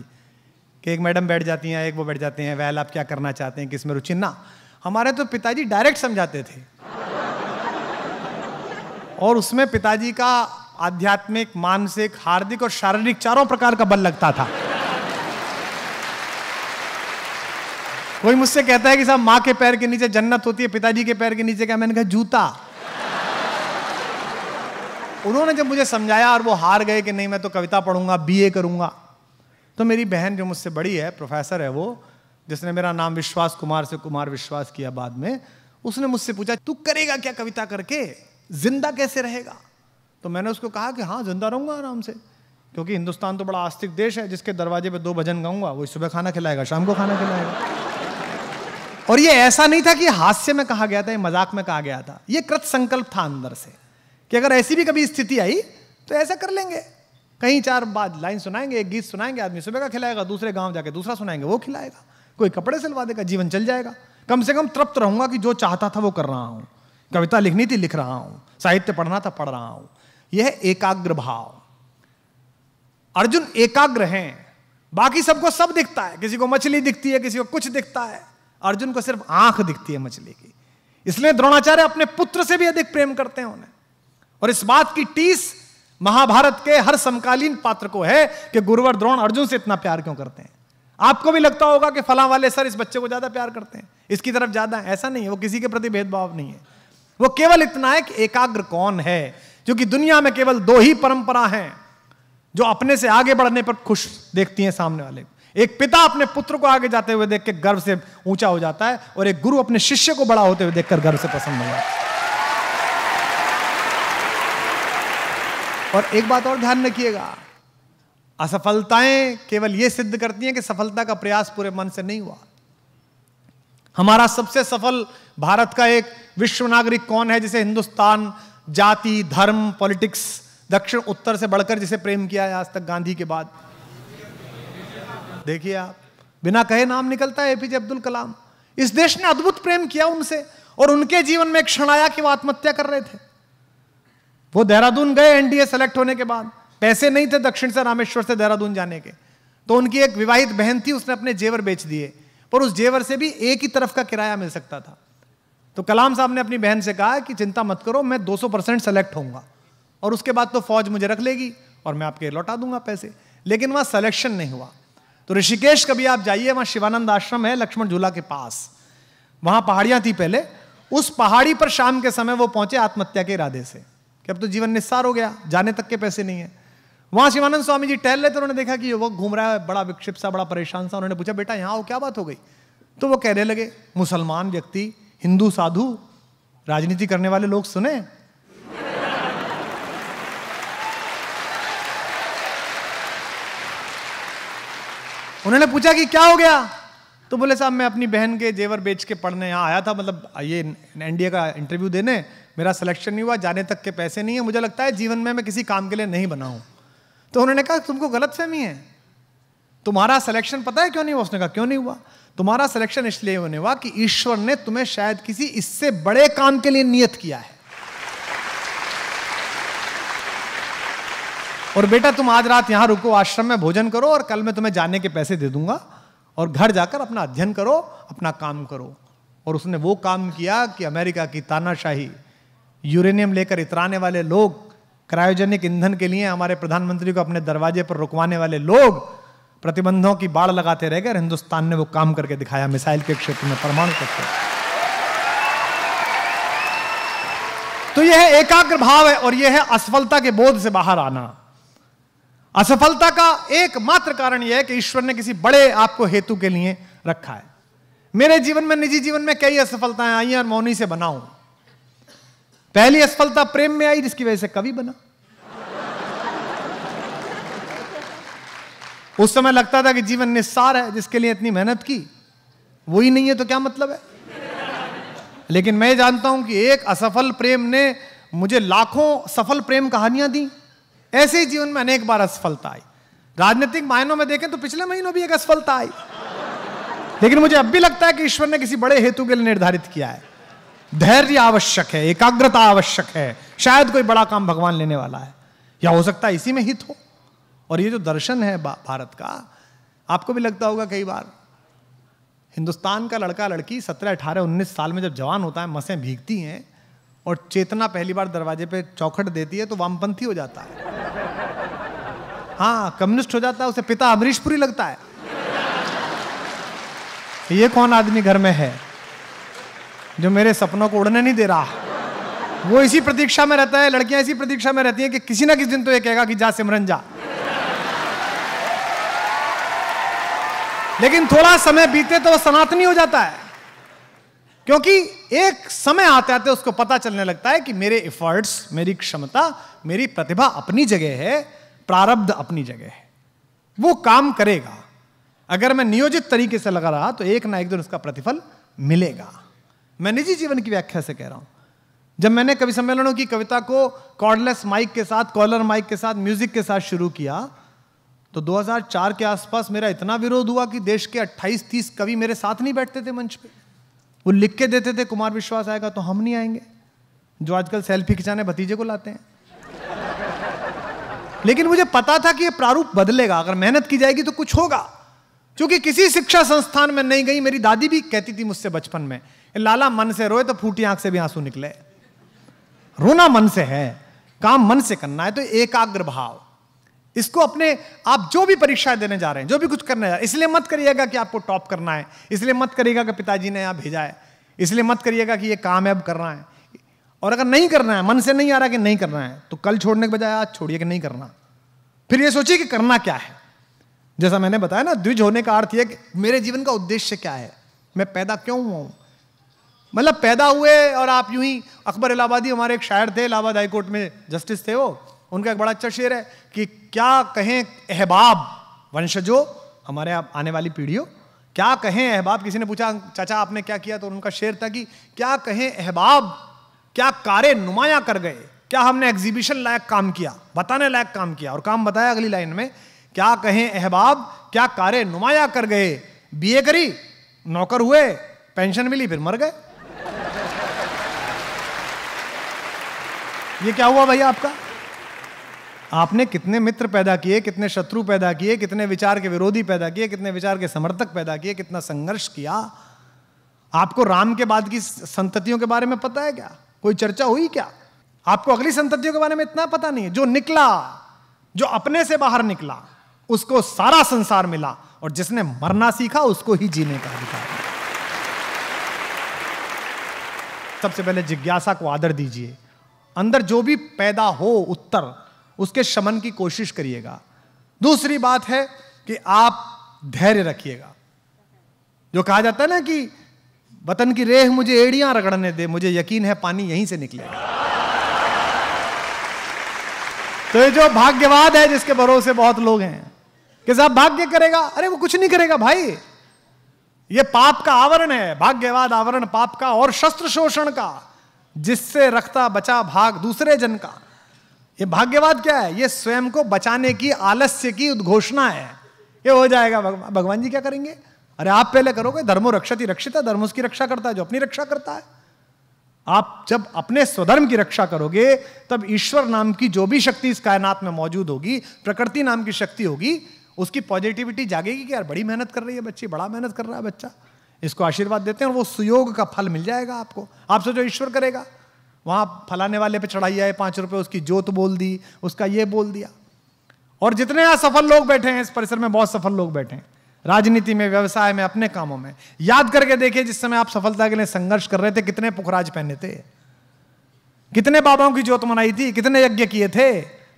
कि एक मैडम बैठ जाती हैं एक वो बैठ जाते हैं वह आप क्या करना चाहते हैं किस में रुचि ना हमारे तो पिताजी डायरेक्ट समझाते थे और उसमें पिताजी का आध्यात्मिक मानसिक हार्दिक और शारीरिक चारों प्रकार का बल लगता था कोई मुझसे कहता है कि साहब माँ के पैर के नीचे जन्नत होती है पिताजी के पैर के नीचे क्या मैंने कहा जूता उन्होंने जब मुझे समझाया और वो हार गए कि नहीं मैं तो कविता पढ़ूंगा बीए करूंगा तो मेरी बहन जो मुझसे बड़ी है प्रोफेसर है वो जिसने मेरा नाम विश्वास कुमार से कुमार विश्वास किया बाद में उसने मुझसे पूछा तू करेगा क्या कविता करके जिंदा कैसे रहेगा तो मैंने उसको कहा कि हाँ जिंदा रहूंगा आराम से क्योंकि हिंदुस्तान तो बड़ा आस्तिक देश है जिसके दरवाजे पे दो भजन गाऊंगा वही सुबह खाना खिलाएगा शाम को खाना खिलाएगा और ये ऐसा नहीं था कि हास्य में कहा गया था ये मजाक में कहा गया था ये कृत संकल्प था अंदर से कि अगर ऐसी भी कभी स्थिति आई तो ऐसा कर लेंगे कहीं चार बाद लाइन सुनाएंगे एक गीत सुनाएंगे आदमी सुबह का खिलाएगा दूसरे गांव जाके दूसरा सुनाएंगे वो खिलाएगा कोई कपड़े सिलवा देगा जीवन चल जाएगा कम से कम तृप्त रहूंगा कि जो चाहता था वो कर रहा हूं कविता लिखनी थी लिख रहा हूं साहित्य पढ़ना था पढ़ रहा हूं यह एकाग्र भाव अर्जुन एकाग्र हैं बाकी सबको सब दिखता है किसी को मछली दिखती है किसी को कुछ दिखता है अर्जुन को सिर्फ आंख दिखती है मछली की इसलिए द्रोणाचार्य अपने पुत्र से भी अधिक प्रेम करते हैं उन्हें और इस बात की टीस महाभारत के हर समकालीन पात्र को है कि गुरुवर द्रोण अर्जुन से इतना प्यार क्यों करते हैं आपको भी लगता होगा कि फला वाले सर इस बच्चे को ज्यादा प्यार करते हैं इसकी तरफ ज्यादा ऐसा नहीं है वो किसी के प्रति भेदभाव नहीं है वो केवल इतना है कि एकाग्र कौन है क्योंकि दुनिया में केवल दो ही परंपरा हैं जो अपने से आगे बढ़ने पर खुश देखती हैं सामने वाले एक पिता अपने पुत्र को आगे जाते हुए देख के गर्व से ऊंचा हो जाता है और एक गुरु अपने शिष्य को बड़ा होते हुए देखकर गर्व से पसंद हो जाता है और एक बात और ध्यान रखिएगा असफलताएं केवल यह सिद्ध करती हैं कि सफलता का प्रयास पूरे मन से नहीं हुआ हमारा सबसे सफल भारत का एक विश्व नागरिक कौन है जिसे हिंदुस्तान जाति धर्म पॉलिटिक्स दक्षिण उत्तर से बढ़कर जिसे प्रेम किया है आज तक गांधी के बाद देखिए आप बिना कहे नाम निकलता है एपीजे अब्दुल कलाम इस देश ने अद्भुत प्रेम किया उनसे और उनके जीवन में एक क्षण आया कि वो आत्महत्या कर रहे थे वो देहरादून गए एनडीए सेलेक्ट होने के बाद पैसे नहीं थे दक्षिण से रामेश्वर से देहरादून जाने के तो उनकी एक विवाहित बहन थी उसने अपने जेवर बेच दिए पर उस जेवर से भी एक ही तरफ का किराया मिल सकता था तो कलाम साहब ने अपनी बहन से कहा कि चिंता मत करो मैं 200 परसेंट सेलेक्ट होऊंगा और उसके बाद तो फौज मुझे रख लेगी और मैं आपके लौटा दूंगा पैसे लेकिन वहां सिलेक्शन नहीं हुआ तो ऋषिकेश कभी आप जाइए वहां शिवानंद आश्रम है लक्ष्मण झूला के पास वहां पहाड़ियां थी पहले उस पहाड़ी पर शाम के समय वो पहुंचे आत्महत्या के इरादे से कि अब तो जीवन निस्सार हो गया जाने तक के पैसे नहीं है वहां शिवानंद स्वामी जी टहल रहे थे उन्होंने देखा कि युवक घूम रहा है बड़ा विक्षिप्त सा बड़ा परेशान सा उन्होंने पूछा बेटा यहाँ हो क्या बात हो गई तो वो कहने लगे मुसलमान व्यक्ति हिंदू साधु राजनीति करने वाले लोग सुने उन्होंने पूछा कि क्या हो गया तो बोले साहब मैं अपनी बहन के जेवर बेच के पढ़ने यहाँ आया था मतलब ये एनडीए का इंटरव्यू देने मेरा सिलेक्शन नहीं हुआ जाने तक के पैसे नहीं है मुझे लगता है जीवन में मैं किसी काम के लिए नहीं बना हूँ तो उन्होंने कहा तुमको गलत फहमी है तुम्हारा सिलेक्शन पता है क्यों नहीं हुआ उसने कहा क्यों नहीं हुआ तुम्हारा सिलेक्शन इसलिए होने हुआ कि ईश्वर ने तुम्हें शायद किसी इससे बड़े काम के लिए नियत किया है और बेटा तुम आज रात यहां रुको आश्रम में भोजन करो और कल मैं तुम्हें जाने के पैसे दे दूंगा और घर जाकर अपना अध्ययन करो अपना काम करो और उसने वो काम किया कि अमेरिका की तानाशाही यूरेनियम लेकर इतराने वाले लोग क्रायोजेनिक ईंधन के लिए हमारे प्रधानमंत्री को अपने दरवाजे पर रुकवाने वाले लोग प्रतिबंधों की बाढ़ लगाते रह गए और हिंदुस्तान ने वो काम करके दिखाया मिसाइल के क्षेत्र में परमाणु तो यह है एकाग्र भाव है और यह है असफलता के बोध से बाहर आना असफलता का एकमात्र कारण यह है कि ईश्वर ने किसी बड़े आपको हेतु के लिए रखा है मेरे जीवन में निजी जीवन में कई असफलताएं आई हैं और मौनी से बनाऊं पहली असफलता प्रेम में आई जिसकी वजह से कवि बना उस समय लगता था कि जीवन निस्सार है जिसके लिए इतनी मेहनत की वो ही नहीं है तो क्या मतलब है लेकिन मैं जानता हूं कि एक असफल प्रेम ने मुझे लाखों सफल प्रेम कहानियां दी ऐसे ही जीवन में अनेक बार असफलता आई राजनीतिक मायनों में देखें तो पिछले महीनों भी एक असफलता आई लेकिन मुझे अब भी लगता है कि ईश्वर ने किसी बड़े हेतु के लिए निर्धारित किया है धैर्य आवश्यक है एकाग्रता आवश्यक है शायद कोई बड़ा काम भगवान लेने वाला है या हो सकता है इसी में हित हो और ये जो दर्शन है भारत का आपको भी लगता होगा कई बार हिंदुस्तान का लड़का लड़की सत्रह अठारह उन्नीस साल में जब जवान होता है मसें भीगती हैं और चेतना पहली बार दरवाजे पे चौखट देती है तो वामपंथी हो जाता है हाँ कम्युनिस्ट हो जाता है उसे पिता अमरीशपुरी लगता है ये कौन आदमी घर में है जो मेरे सपनों को उड़ने नहीं दे रहा वो इसी प्रतीक्षा में रहता है लड़कियां इसी प्रतीक्षा में रहती हैं कि किसी ना किसी दिन तो ये कहेगा कि जा सिमरन जा लेकिन थोड़ा समय बीते तो वह सनातनी हो जाता है क्योंकि एक समय आते आते उसको पता चलने लगता है कि मेरे एफर्ट्स मेरी क्षमता मेरी प्रतिभा अपनी जगह है प्रारब्ध अपनी जगह है वो काम करेगा अगर मैं नियोजित तरीके से लगा रहा तो एक ना एक दिन उसका प्रतिफल मिलेगा मैं निजी जीवन की व्याख्या से कह रहा हूं जब मैंने कवि सम्मेलनों की कविता को कॉर्डलेस माइक के साथ कॉलर माइक के साथ म्यूजिक के साथ शुरू किया तो 2004 के आसपास मेरा इतना विरोध हुआ कि देश के 28-30 कवि मेरे साथ नहीं बैठते थे मंच पे वो लिख के देते थे कुमार विश्वास आएगा तो हम नहीं आएंगे जो आजकल सेल्फी खिंचाने भतीजे को लाते हैं लेकिन मुझे पता था कि ये प्रारूप बदलेगा अगर मेहनत की जाएगी तो कुछ होगा क्योंकि किसी शिक्षा संस्थान में नहीं गई मेरी दादी भी कहती थी मुझसे बचपन में लाला मन से रोए तो फूटी आंख से भी आंसू निकले रोना मन से है काम मन से करना है तो एकाग्र भाव इसको अपने आप जो भी परीक्षाएं देने जा रहे हैं जो भी कुछ करने जा रहे हैं इसलिए मत करिएगा कि आपको टॉप करना है इसलिए मत करिएगा कि पिताजी ने यहां भेजा है इसलिए मत करिएगा कि ये काम है अब करना है और अगर नहीं करना है मन से नहीं आ रहा कि नहीं करना है तो कल छोड़ने के बजाय आज छोड़िए कि नहीं करना फिर ये सोचिए कि करना क्या है जैसा मैंने बताया ना द्विज होने का अर्थ यह कि मेरे जीवन का उद्देश्य क्या है मैं पैदा क्यों हुआ हूं मतलब पैदा हुए और आप यूं ही अकबर इलाहाबादी हमारे एक शायर थे इलाहाबाद हाईकोर्ट में जस्टिस थे वो उनका एक बड़ा अच्छा शेर है कि क्या कहें अहबाब वंशजो हमारे आप आने वाली पीढ़ियों क्या कहें अहबाब किसी ने पूछा चाचा आपने क्या किया तो उनका शेर था कि क्या कहें अहबाब क्या कारे नुमाया कर गए क्या हमने एग्जीबिशन लायक काम किया बताने लायक काम किया और काम बताया अगली लाइन में क्या कहें अहबाब क्या कारे नुमाया कर गए बीए करी नौकर हुए पेंशन मिली फिर मर गए ये क्या हुआ भैया आपका आपने कितने मित्र पैदा किए कितने शत्रु पैदा किए कितने विचार के विरोधी पैदा किए कितने विचार के समर्थक पैदा किए कितना संघर्ष किया आपको राम के बाद की संततियों के बारे में पता है क्या कोई चर्चा हुई क्या आपको अगली संततियों के बारे में इतना पता नहीं है जो निकला जो अपने से बाहर निकला उसको सारा संसार मिला और जिसने मरना सीखा उसको ही जीने का अधिकार सबसे पहले जिज्ञासा को आदर दीजिए अंदर जो भी पैदा हो उत्तर उसके शमन की कोशिश करिएगा दूसरी बात है कि आप धैर्य रखिएगा जो कहा जाता है ना कि वतन की रेह मुझे एड़ियां रगड़ने दे मुझे यकीन है पानी यहीं से निकलेगा तो ये जो भाग्यवाद है जिसके भरोसे बहुत लोग हैं कि साहब भाग्य करेगा अरे वो कुछ नहीं करेगा भाई ये पाप का आवरण है भाग्यवाद आवरण पाप का और शस्त्र शोषण का जिससे रखता बचा भाग दूसरे जन का ये भाग्यवाद क्या है ये स्वयं को बचाने की आलस्य की उद्घोषणा है ये हो जाएगा भगवान जी क्या करेंगे अरे आप पहले करोगे धर्मो रक्षति रक्षित धर्म उसकी रक्षा करता है जो अपनी रक्षा करता है आप जब अपने स्वधर्म की रक्षा करोगे तब ईश्वर नाम की जो भी शक्ति इस कायनात में मौजूद होगी प्रकृति नाम की शक्ति होगी उसकी पॉजिटिविटी जागेगी कि यार बड़ी मेहनत कर रही है बच्ची बड़ा मेहनत कर रहा है बच्चा इसको आशीर्वाद देते हैं और वो सुयोग का फल मिल जाएगा आपको आपसे जो ईश्वर करेगा वहां फलाने वाले पे चढ़ाई आए पांच रुपए उसकी जोत बोल दी उसका ये बोल दिया और जितने असफल लोग बैठे हैं इस परिसर में बहुत सफल लोग बैठे हैं राजनीति में व्यवसाय में अपने कामों में याद करके देखिए जिस समय आप सफलता के लिए संघर्ष कर रहे थे कितने पुखराज पहने थे कितने बाबाओं की जोत मनाई थी कितने यज्ञ किए थे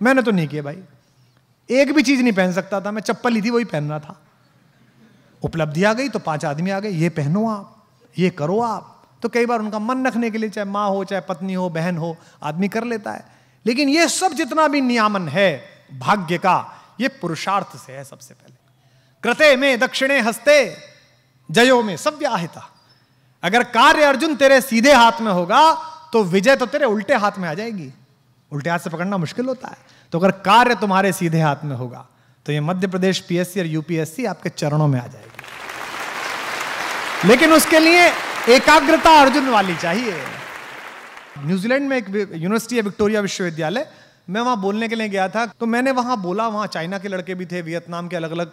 मैंने तो नहीं किए भाई एक भी चीज नहीं पहन सकता था मैं चप्पल ही थी वही पहन रहा था उपलब्धि आ गई तो पांच आदमी आ गए ये पहनो आप ये करो आप तो कई बार उनका मन रखने के लिए चाहे माँ हो चाहे पत्नी हो बहन हो आदमी कर लेता है लेकिन ये सब जितना भी नियामन है भाग्य का ये पुरुषार्थ से है सबसे पहले कृते में दक्षिणे हस्ते जयो में सब व्याहिता अगर कार्य अर्जुन तेरे सीधे हाथ में होगा तो विजय तो तेरे उल्टे हाथ में आ जाएगी उल्टे हाथ से पकड़ना मुश्किल होता है तो अगर कार्य तुम्हारे सीधे हाथ में होगा तो ये मध्य प्रदेश पीएससी और यूपीएससी आपके चरणों में आ जाएगी लेकिन उसके लिए एकाग्रता अर्जुन वाली चाहिए न्यूजीलैंड में एक यूनिवर्सिटी है विक्टोरिया विश्वविद्यालय मैं वहां बोलने के लिए गया था तो मैंने वहां बोला वहां चाइना के लड़के भी थे वियतनाम के अलग अलग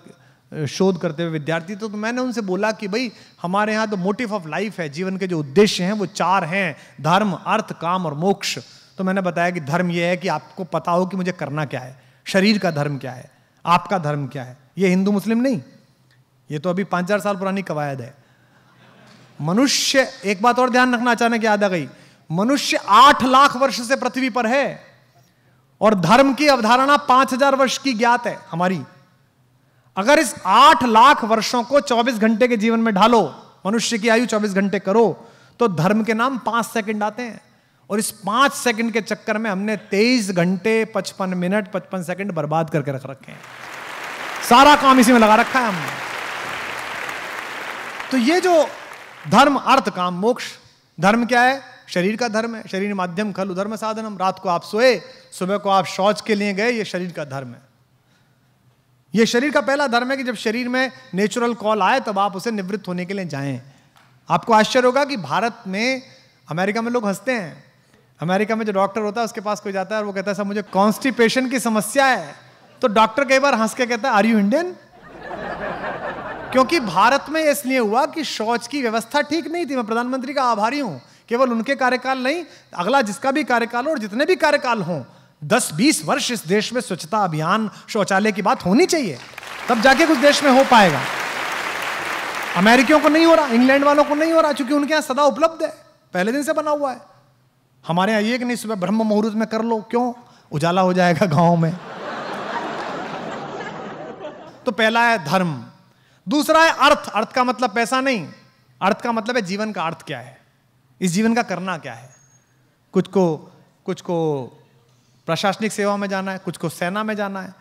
शोध करते हुए विद्यार्थी तो, तो मैंने उनसे बोला कि भाई हमारे यहाँ तो मोटिव ऑफ लाइफ है जीवन के जो उद्देश्य हैं वो चार हैं धर्म अर्थ काम और मोक्ष तो मैंने बताया कि धर्म यह है कि आपको पता हो कि मुझे करना क्या है शरीर का धर्म क्या है आपका धर्म क्या है ये हिंदू मुस्लिम नहीं ये तो अभी पांच हजार साल पुरानी कवायद है मनुष्य एक बात और ध्यान रखना अचानक याद आ गई मनुष्य आठ लाख वर्ष से पृथ्वी पर है और धर्म की अवधारणा पांच हजार वर्ष की ज्ञात है हमारी अगर इस आठ लाख वर्षों को चौबीस घंटे के जीवन में ढालो मनुष्य की आयु चौबीस घंटे करो तो धर्म के नाम पांच सेकंड आते हैं और इस पांच सेकंड के चक्कर में हमने तेईस घंटे पचपन मिनट पचपन सेकंड बर्बाद करके रख रखे हैं सारा काम इसी में लगा रखा है हमने तो ये जो धर्म अर्थ काम मोक्ष धर्म क्या है शरीर का धर्म है शरीर माध्यम उधर्म धर्म हम रात को आप सोए सुबह को आप शौच के लिए गए ये शरीर का धर्म है ये शरीर का पहला धर्म है कि जब शरीर में नेचुरल कॉल आए तब आप उसे निवृत्त होने के लिए जाएं आपको आश्चर्य होगा कि भारत में अमेरिका में लोग हंसते हैं अमेरिका में जो डॉक्टर होता है उसके पास कोई जाता है और वो कहता है सर मुझे कॉन्स्टिपेशन की समस्या है तो डॉक्टर कई बार हंस के कहता है आर यू इंडियन क्योंकि भारत में इसलिए हुआ कि शौच की व्यवस्था ठीक नहीं थी मैं प्रधानमंत्री का आभारी हूं केवल उनके कार्यकाल नहीं अगला जिसका भी कार्यकाल हो और जितने भी कार्यकाल हों दस बीस वर्ष इस देश में स्वच्छता अभियान शौचालय की बात होनी चाहिए तब जाके कुछ देश में हो पाएगा अमेरिकियों को नहीं हो रहा इंग्लैंड वालों को नहीं हो रहा चूंकि उनके यहां सदा उपलब्ध है पहले दिन से बना हुआ है हमारे यहाँ ये कि नहीं सुबह ब्रह्म मुहूर्त में कर लो क्यों उजाला हो जाएगा गांव में तो पहला है धर्म दूसरा है अर्थ अर्थ का मतलब पैसा नहीं अर्थ का मतलब है जीवन का अर्थ क्या है इस जीवन का करना क्या है कुछ को कुछ को प्रशासनिक सेवा में जाना है कुछ को सेना में जाना है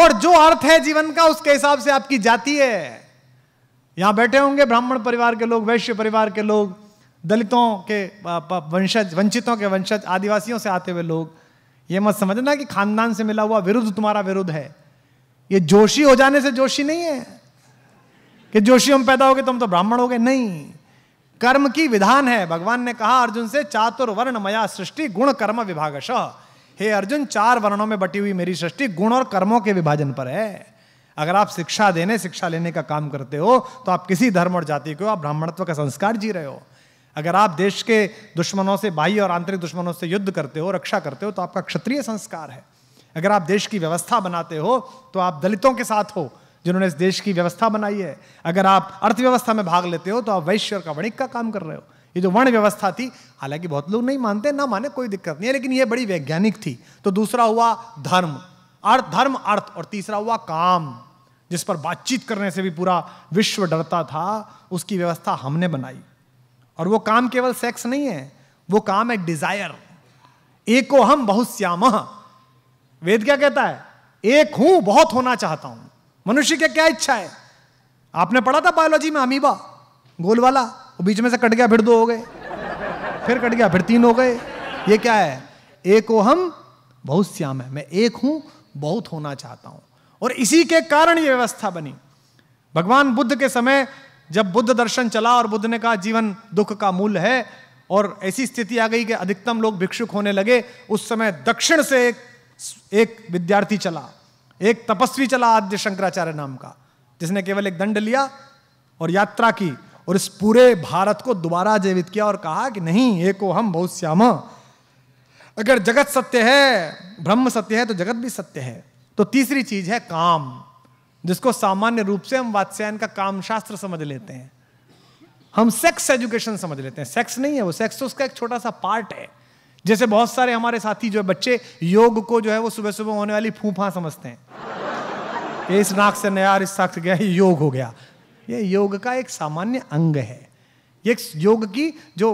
और जो अर्थ है जीवन का उसके हिसाब से आपकी जाति है यहां बैठे होंगे ब्राह्मण परिवार के लोग वैश्य परिवार के लोग दलितों के वंशज वंचितों के वंशज आदिवासियों से आते हुए लोग ये मत समझना कि खानदान से मिला हुआ विरुद्ध तुम्हारा विरुद्ध है ये जोशी हो जाने से जोशी नहीं है कि जोशी हम पैदा हो गए तुम तो, तो ब्राह्मण हो गए नहीं कर्म की विधान है भगवान ने कहा अर्जुन से चातुर वर्ण मया सृष्टि गुण कर्म विभागश हे अर्जुन चार वर्णों में बटी हुई मेरी सृष्टि गुण और कर्मों के विभाजन पर है अगर आप शिक्षा देने शिक्षा लेने का काम करते हो तो आप किसी धर्म और जाति को आप ब्राह्मणत्व का संस्कार जी रहे हो अगर आप देश के दुश्मनों से बाह्य और आंतरिक दुश्मनों से युद्ध करते हो रक्षा करते हो तो आपका क्षत्रिय संस्कार है अगर आप देश की व्यवस्था बनाते हो तो आप दलितों के साथ हो जिन्होंने इस देश की व्यवस्था बनाई है अगर आप अर्थव्यवस्था में भाग लेते हो तो आप वैश्य और वणिक का काम कर रहे हो ये जो वर्ण व्यवस्था थी हालांकि बहुत लोग नहीं मानते ना माने कोई दिक्कत नहीं है लेकिन ये बड़ी वैज्ञानिक थी तो दूसरा हुआ धर्म अर्थ धर्म अर्थ और तीसरा हुआ काम जिस पर बातचीत करने से भी पूरा विश्व डरता था उसकी व्यवस्था हमने बनाई और वो काम केवल सेक्स नहीं है वो काम है डिजायर एको हम बहुत श्याम वेद क्या कहता है एक हूं बहुत होना चाहता हूं मनुष्य की क्या इच्छा है आपने पढ़ा था बायोलॉजी में अमीबा गोल वाला वो बीच में से कट गया फिर दो हो गए फिर कट गया फिर तीन हो गए ये क्या है एक हो हम बहुत श्याम है मैं एक हूं बहुत होना चाहता हूं और इसी के कारण ये व्यवस्था बनी भगवान बुद्ध के समय जब बुद्ध दर्शन चला और बुद्ध ने कहा जीवन दुख का मूल है और ऐसी स्थिति आ गई कि अधिकतम लोग भिक्षुक होने लगे उस समय दक्षिण से एक एक विद्यार्थी चला एक तपस्वी चला आद्य शंकराचार्य नाम का जिसने केवल एक दंड लिया और यात्रा की और इस पूरे भारत को दोबारा जीवित किया और कहा कि नहीं एको हम बहुत श्याम अगर जगत सत्य है ब्रह्म सत्य है तो जगत भी सत्य है तो तीसरी चीज है काम जिसको सामान्य रूप से हम वात्स्यायन का काम शास्त्र समझ लेते हैं हम सेक्स एजुकेशन समझ लेते हैं सेक्स नहीं है वो सेक्स तो उसका एक छोटा सा पार्ट है जैसे बहुत सारे हमारे साथी जो है बच्चे योग को जो है वो सुबह सुबह होने वाली फूफा समझते हैं इस नाक से नया इस नाक से गया ये योग हो गया ये योग का एक सामान्य अंग है ये योग की जो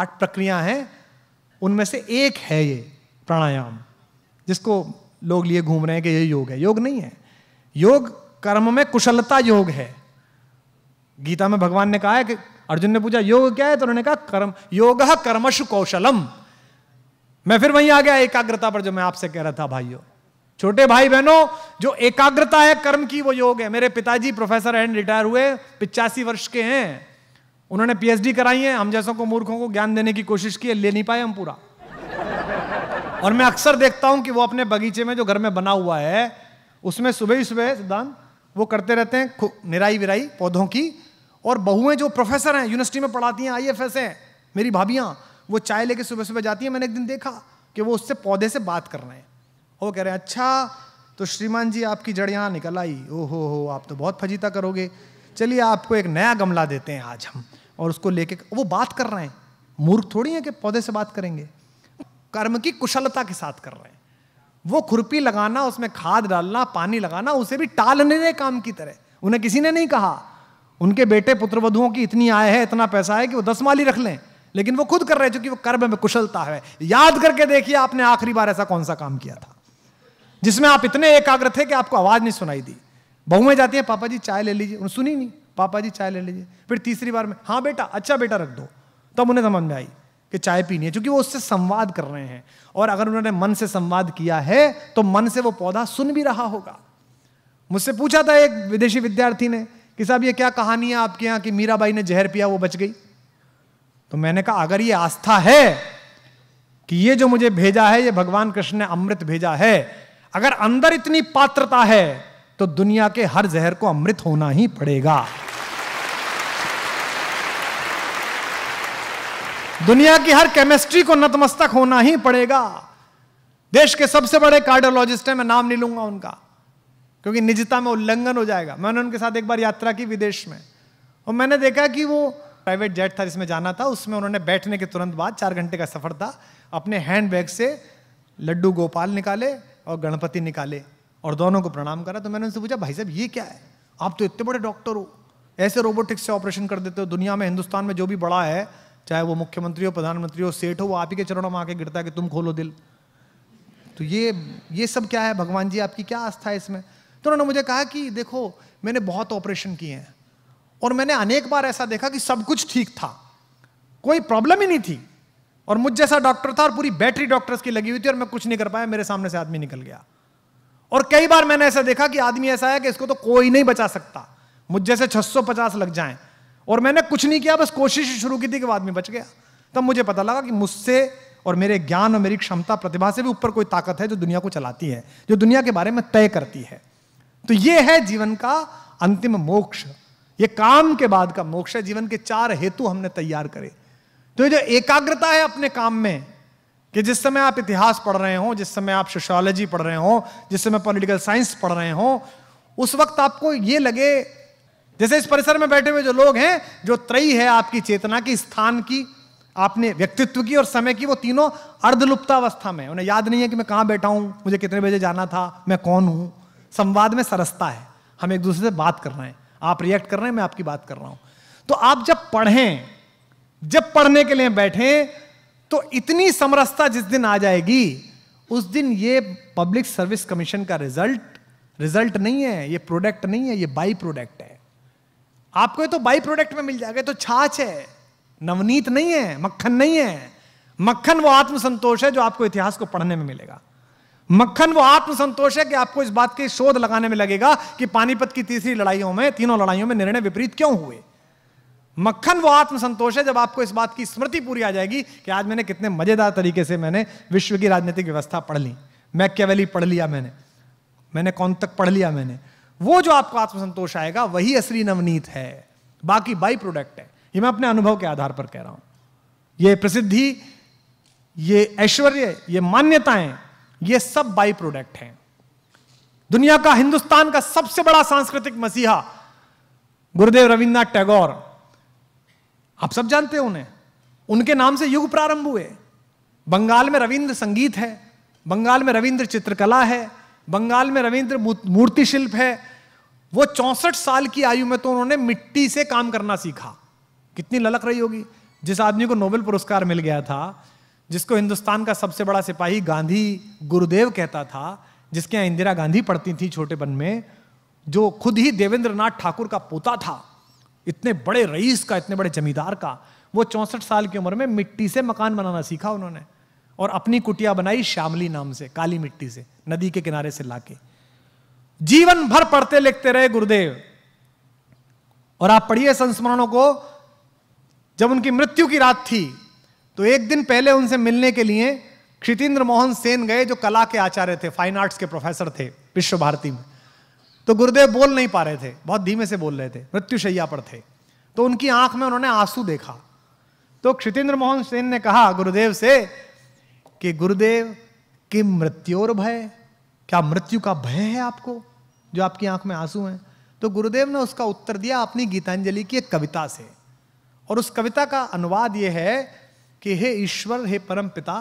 आठ प्रक्रिया हैं उनमें से एक है ये प्राणायाम जिसको लोग लिए घूम रहे हैं कि ये योग है योग नहीं है योग कर्म में कुशलता योग है गीता में भगवान ने कहा है कि अर्जुन ने पूछा योग क्या है तो उन्होंने कहा कर्म योग कर्मश कौशलम मैं फिर वहीं आ गया एकाग्रता पर जो मैं आपसे कह रहा था भाइयों छोटे भाई बहनों जो एकाग्रता है कर्म की वो योग है मेरे पिताजी प्रोफेसर एंड रिटायर हुए पिचासी वर्ष के हैं उन्होंने पीएचडी कराई है हम जैसों को मूर्खों को ज्ञान देने की कोशिश की है ले नहीं पाए हम पूरा और मैं अक्सर देखता हूं कि वो अपने बगीचे में जो घर में बना हुआ है उसमें सुबह ही सुबह सिद्धांत वो करते रहते हैं निराई विराई पौधों की और बहुएं जो प्रोफेसर हैं यूनिवर्सिटी में पढ़ाती हैं आई एफ एस हैं मेरी भाभियाँ वो चाय लेके सुबह सुबह जाती हैं मैंने एक दिन देखा कि वो उससे पौधे से बात कर रहे हैं वो कह रहे हैं अच्छा तो श्रीमान जी आपकी जड़ यहाँ निकल आई ओ हो हो आप तो बहुत फजीता करोगे चलिए आपको एक नया गमला देते हैं आज हम और उसको लेके वो बात कर रहे हैं मूर्ख थोड़ी है कि पौधे से बात करेंगे कर्म की कुशलता के साथ कर रहे हैं वो खुरपी लगाना उसमें खाद डालना पानी लगाना उसे भी टालने के काम की तरह उन्हें किसी ने नहीं कहा उनके बेटे पुत्रवधुओं की इतनी आय है इतना पैसा है कि वो दस माली रख लें लेकिन वो खुद कर रहे चूंकि वो कर्म में कुशलता है याद करके देखिए आपने आखिरी बार ऐसा कौन सा काम किया था जिसमें आप इतने एकाग्र थे कि आपको आवाज नहीं सुनाई दी बहुएं जाती हैं पापा जी चाय ले लीजिए उन्हें सुनी नहीं पापा जी चाय ले लीजिए फिर तीसरी बार में हाँ बेटा अच्छा बेटा रख दो तब उन्हें समझ में आई कि चाय पीनी है क्योंकि वो उससे संवाद कर रहे हैं और अगर उन्होंने मन से संवाद किया है तो मन से वो पौधा सुन भी रहा होगा मुझसे पूछा था एक विदेशी विद्यार्थी ने कि साहब ये क्या कहानी है आपके यहाँ कि मीराबाई ने जहर पिया वो बच गई तो मैंने कहा अगर ये आस्था है कि ये जो मुझे भेजा है ये भगवान कृष्ण ने अमृत भेजा है अगर अंदर इतनी पात्रता है तो दुनिया के हर जहर को अमृत होना ही पड़ेगा दुनिया की हर केमिस्ट्री को नतमस्तक होना ही पड़ेगा देश के सबसे बड़े कार्डियोलॉजिस्ट हैं मैं नाम नहीं लूंगा उनका क्योंकि निजता में उल्लंघन हो जाएगा मैंने उनके साथ एक बार यात्रा की विदेश में और मैंने देखा कि वो प्राइवेट जेट था जिसमें जाना था उसमें उन्होंने बैठने के तुरंत बाद चार घंटे का सफर था अपने हैंड बैग से लड्डू गोपाल निकाले और गणपति निकाले और दोनों को प्रणाम करा तो मैंने उनसे पूछा भाई साहब ये क्या है आप तो इतने बड़े डॉक्टर हो ऐसे रोबोटिक्स से ऑपरेशन कर देते हो दुनिया में हिंदुस्तान में जो भी बड़ा है चाहे वो मुख्यमंत्री हो प्रधानमंत्री हो सेठ हो वो आप ही के चरणों में आके गिरता है कि तुम खोलो दिल तो ये ये सब क्या है भगवान जी आपकी क्या आस्था है इसमें तो उन्होंने मुझे कहा कि देखो मैंने बहुत ऑपरेशन किए हैं और मैंने अनेक बार ऐसा देखा कि सब कुछ ठीक था कोई प्रॉब्लम ही नहीं थी और मुझ जैसा डॉक्टर था और पूरी बैटरी डॉक्टर्स की लगी हुई थी और मैं कुछ नहीं कर पाया मेरे सामने से आदमी निकल गया और कई बार मैंने ऐसा देखा कि आदमी ऐसा है कि इसको तो कोई नहीं बचा सकता मुझ जैसे छह लग जाएं और मैंने कुछ नहीं किया बस कोशिश शुरू की थी कि वो आदमी बच गया तब मुझे पता लगा कि मुझसे और मेरे ज्ञान और मेरी क्षमता प्रतिभा से भी ऊपर कोई ताकत है जो दुनिया को चलाती है जो दुनिया के बारे में तय करती है तो ये है जीवन का अंतिम मोक्ष ये काम के बाद का मोक्ष है जीवन के चार हेतु हमने तैयार करे तो ये जो एकाग्रता है अपने काम में कि जिस समय आप इतिहास पढ़ रहे हो जिस समय आप सोशोलॉजी पढ़ रहे हो जिस समय पॉलिटिकल साइंस पढ़ रहे हो उस वक्त आपको ये लगे जैसे इस परिसर में बैठे हुए जो लोग हैं जो त्रयी है आपकी चेतना की स्थान की आपने व्यक्तित्व की और समय की वो तीनों अर्धलुप्तावस्था में उन्हें याद नहीं है कि मैं कहाँ बैठा हूँ मुझे कितने बजे जाना था मैं कौन हूँ संवाद में सरसता है हम एक दूसरे से बात कर रहे हैं आप रिएक्ट कर रहे हैं मैं आपकी बात कर रहा हूँ तो आप जब पढ़ें जब पढ़ने के लिए बैठें तो इतनी समरसता जिस दिन आ जाएगी उस दिन ये पब्लिक सर्विस कमीशन का रिजल्ट रिजल्ट नहीं है ये प्रोडक्ट नहीं है ये बाई प्रोडक्ट है आपको ये तो बाई प्रोडक्ट में मिल जाएगा तो छाछ है नवनीत नहीं है मक्खन नहीं है मक्खन वो आत्मसंतोष है जो आपको इतिहास को पढ़ने में मिलेगा मक्खन वो आत्मसंतोष है कि आपको इस बात के शोध लगाने में लगेगा कि पानीपत की तीसरी लड़ाइयों में तीनों लड़ाइयों में निर्णय विपरीत क्यों हुए मक्खन वो आत्मसंतोष है जब आपको इस बात की स्मृति पूरी आ जाएगी कि आज मैंने कितने मजेदार तरीके से मैंने विश्व की राजनीतिक व्यवस्था पढ़ ली मैक्यावेली पढ़ लिया मैंने मैंने कौन तक पढ़ लिया मैंने वो जो आपको आत्मसंतोष आएगा वही असली नवनीत है बाकी बाई प्रोडक्ट है ये मैं अपने अनुभव के आधार पर कह रहा हूं ये प्रसिद्धि ये ऐश्वर्य ये मान्यताएं ये सब बाई प्रोडक्ट हैं दुनिया का हिंदुस्तान का सबसे बड़ा सांस्कृतिक मसीहा गुरुदेव रविन्द्रनाथ टैगोर आप सब जानते हो उन्हें उनके नाम से युग प्रारंभ हुए बंगाल में रविंद्र संगीत है बंगाल में रविंद्र चित्रकला है बंगाल में रविंद्र मूर्तिशिल्प है वो चौसठ साल की आयु में तो उन्होंने मिट्टी से काम करना सीखा कितनी ललक रही होगी जिस आदमी को नोबेल पुरस्कार मिल गया था जिसको हिंदुस्तान का सबसे बड़ा सिपाही गांधी गुरुदेव कहता था जिसके यहाँ इंदिरा गांधी पढ़ती थी छोटे बन में जो खुद ही देवेंद्र नाथ ठाकुर का पोता था इतने बड़े रईस का इतने बड़े जमींदार का वो चौंसठ साल की उम्र में मिट्टी से मकान बनाना सीखा उन्होंने और अपनी कुटिया बनाई श्यामली नाम से काली मिट्टी से नदी के किनारे से लाके जीवन भर पढ़ते लिखते रहे गुरुदेव और आप पढ़िए संस्मरणों को जब उनकी मृत्यु की रात थी तो एक दिन पहले उनसे मिलने के लिए क्षितेंद्र मोहन सेन गए जो कला के आचार्य थे फाइन आर्ट्स के प्रोफेसर थे विश्व भारती में तो गुरुदेव बोल नहीं पा रहे थे बहुत धीमे से बोल रहे थे मृत्युशैया पर थे तो उनकी आंख में उन्होंने आंसू देखा तो क्षितिंद्र मोहन सेन ने कहा गुरुदेव से कि गुरुदेव मृत्यु मृत्योर भय क्या मृत्यु का भय है आपको जो आपकी आंख में आंसू हैं तो गुरुदेव ने उसका उत्तर दिया अपनी गीतांजलि की एक कविता से और उस कविता का अनुवाद यह है कि हे ईश्वर हे परम पिता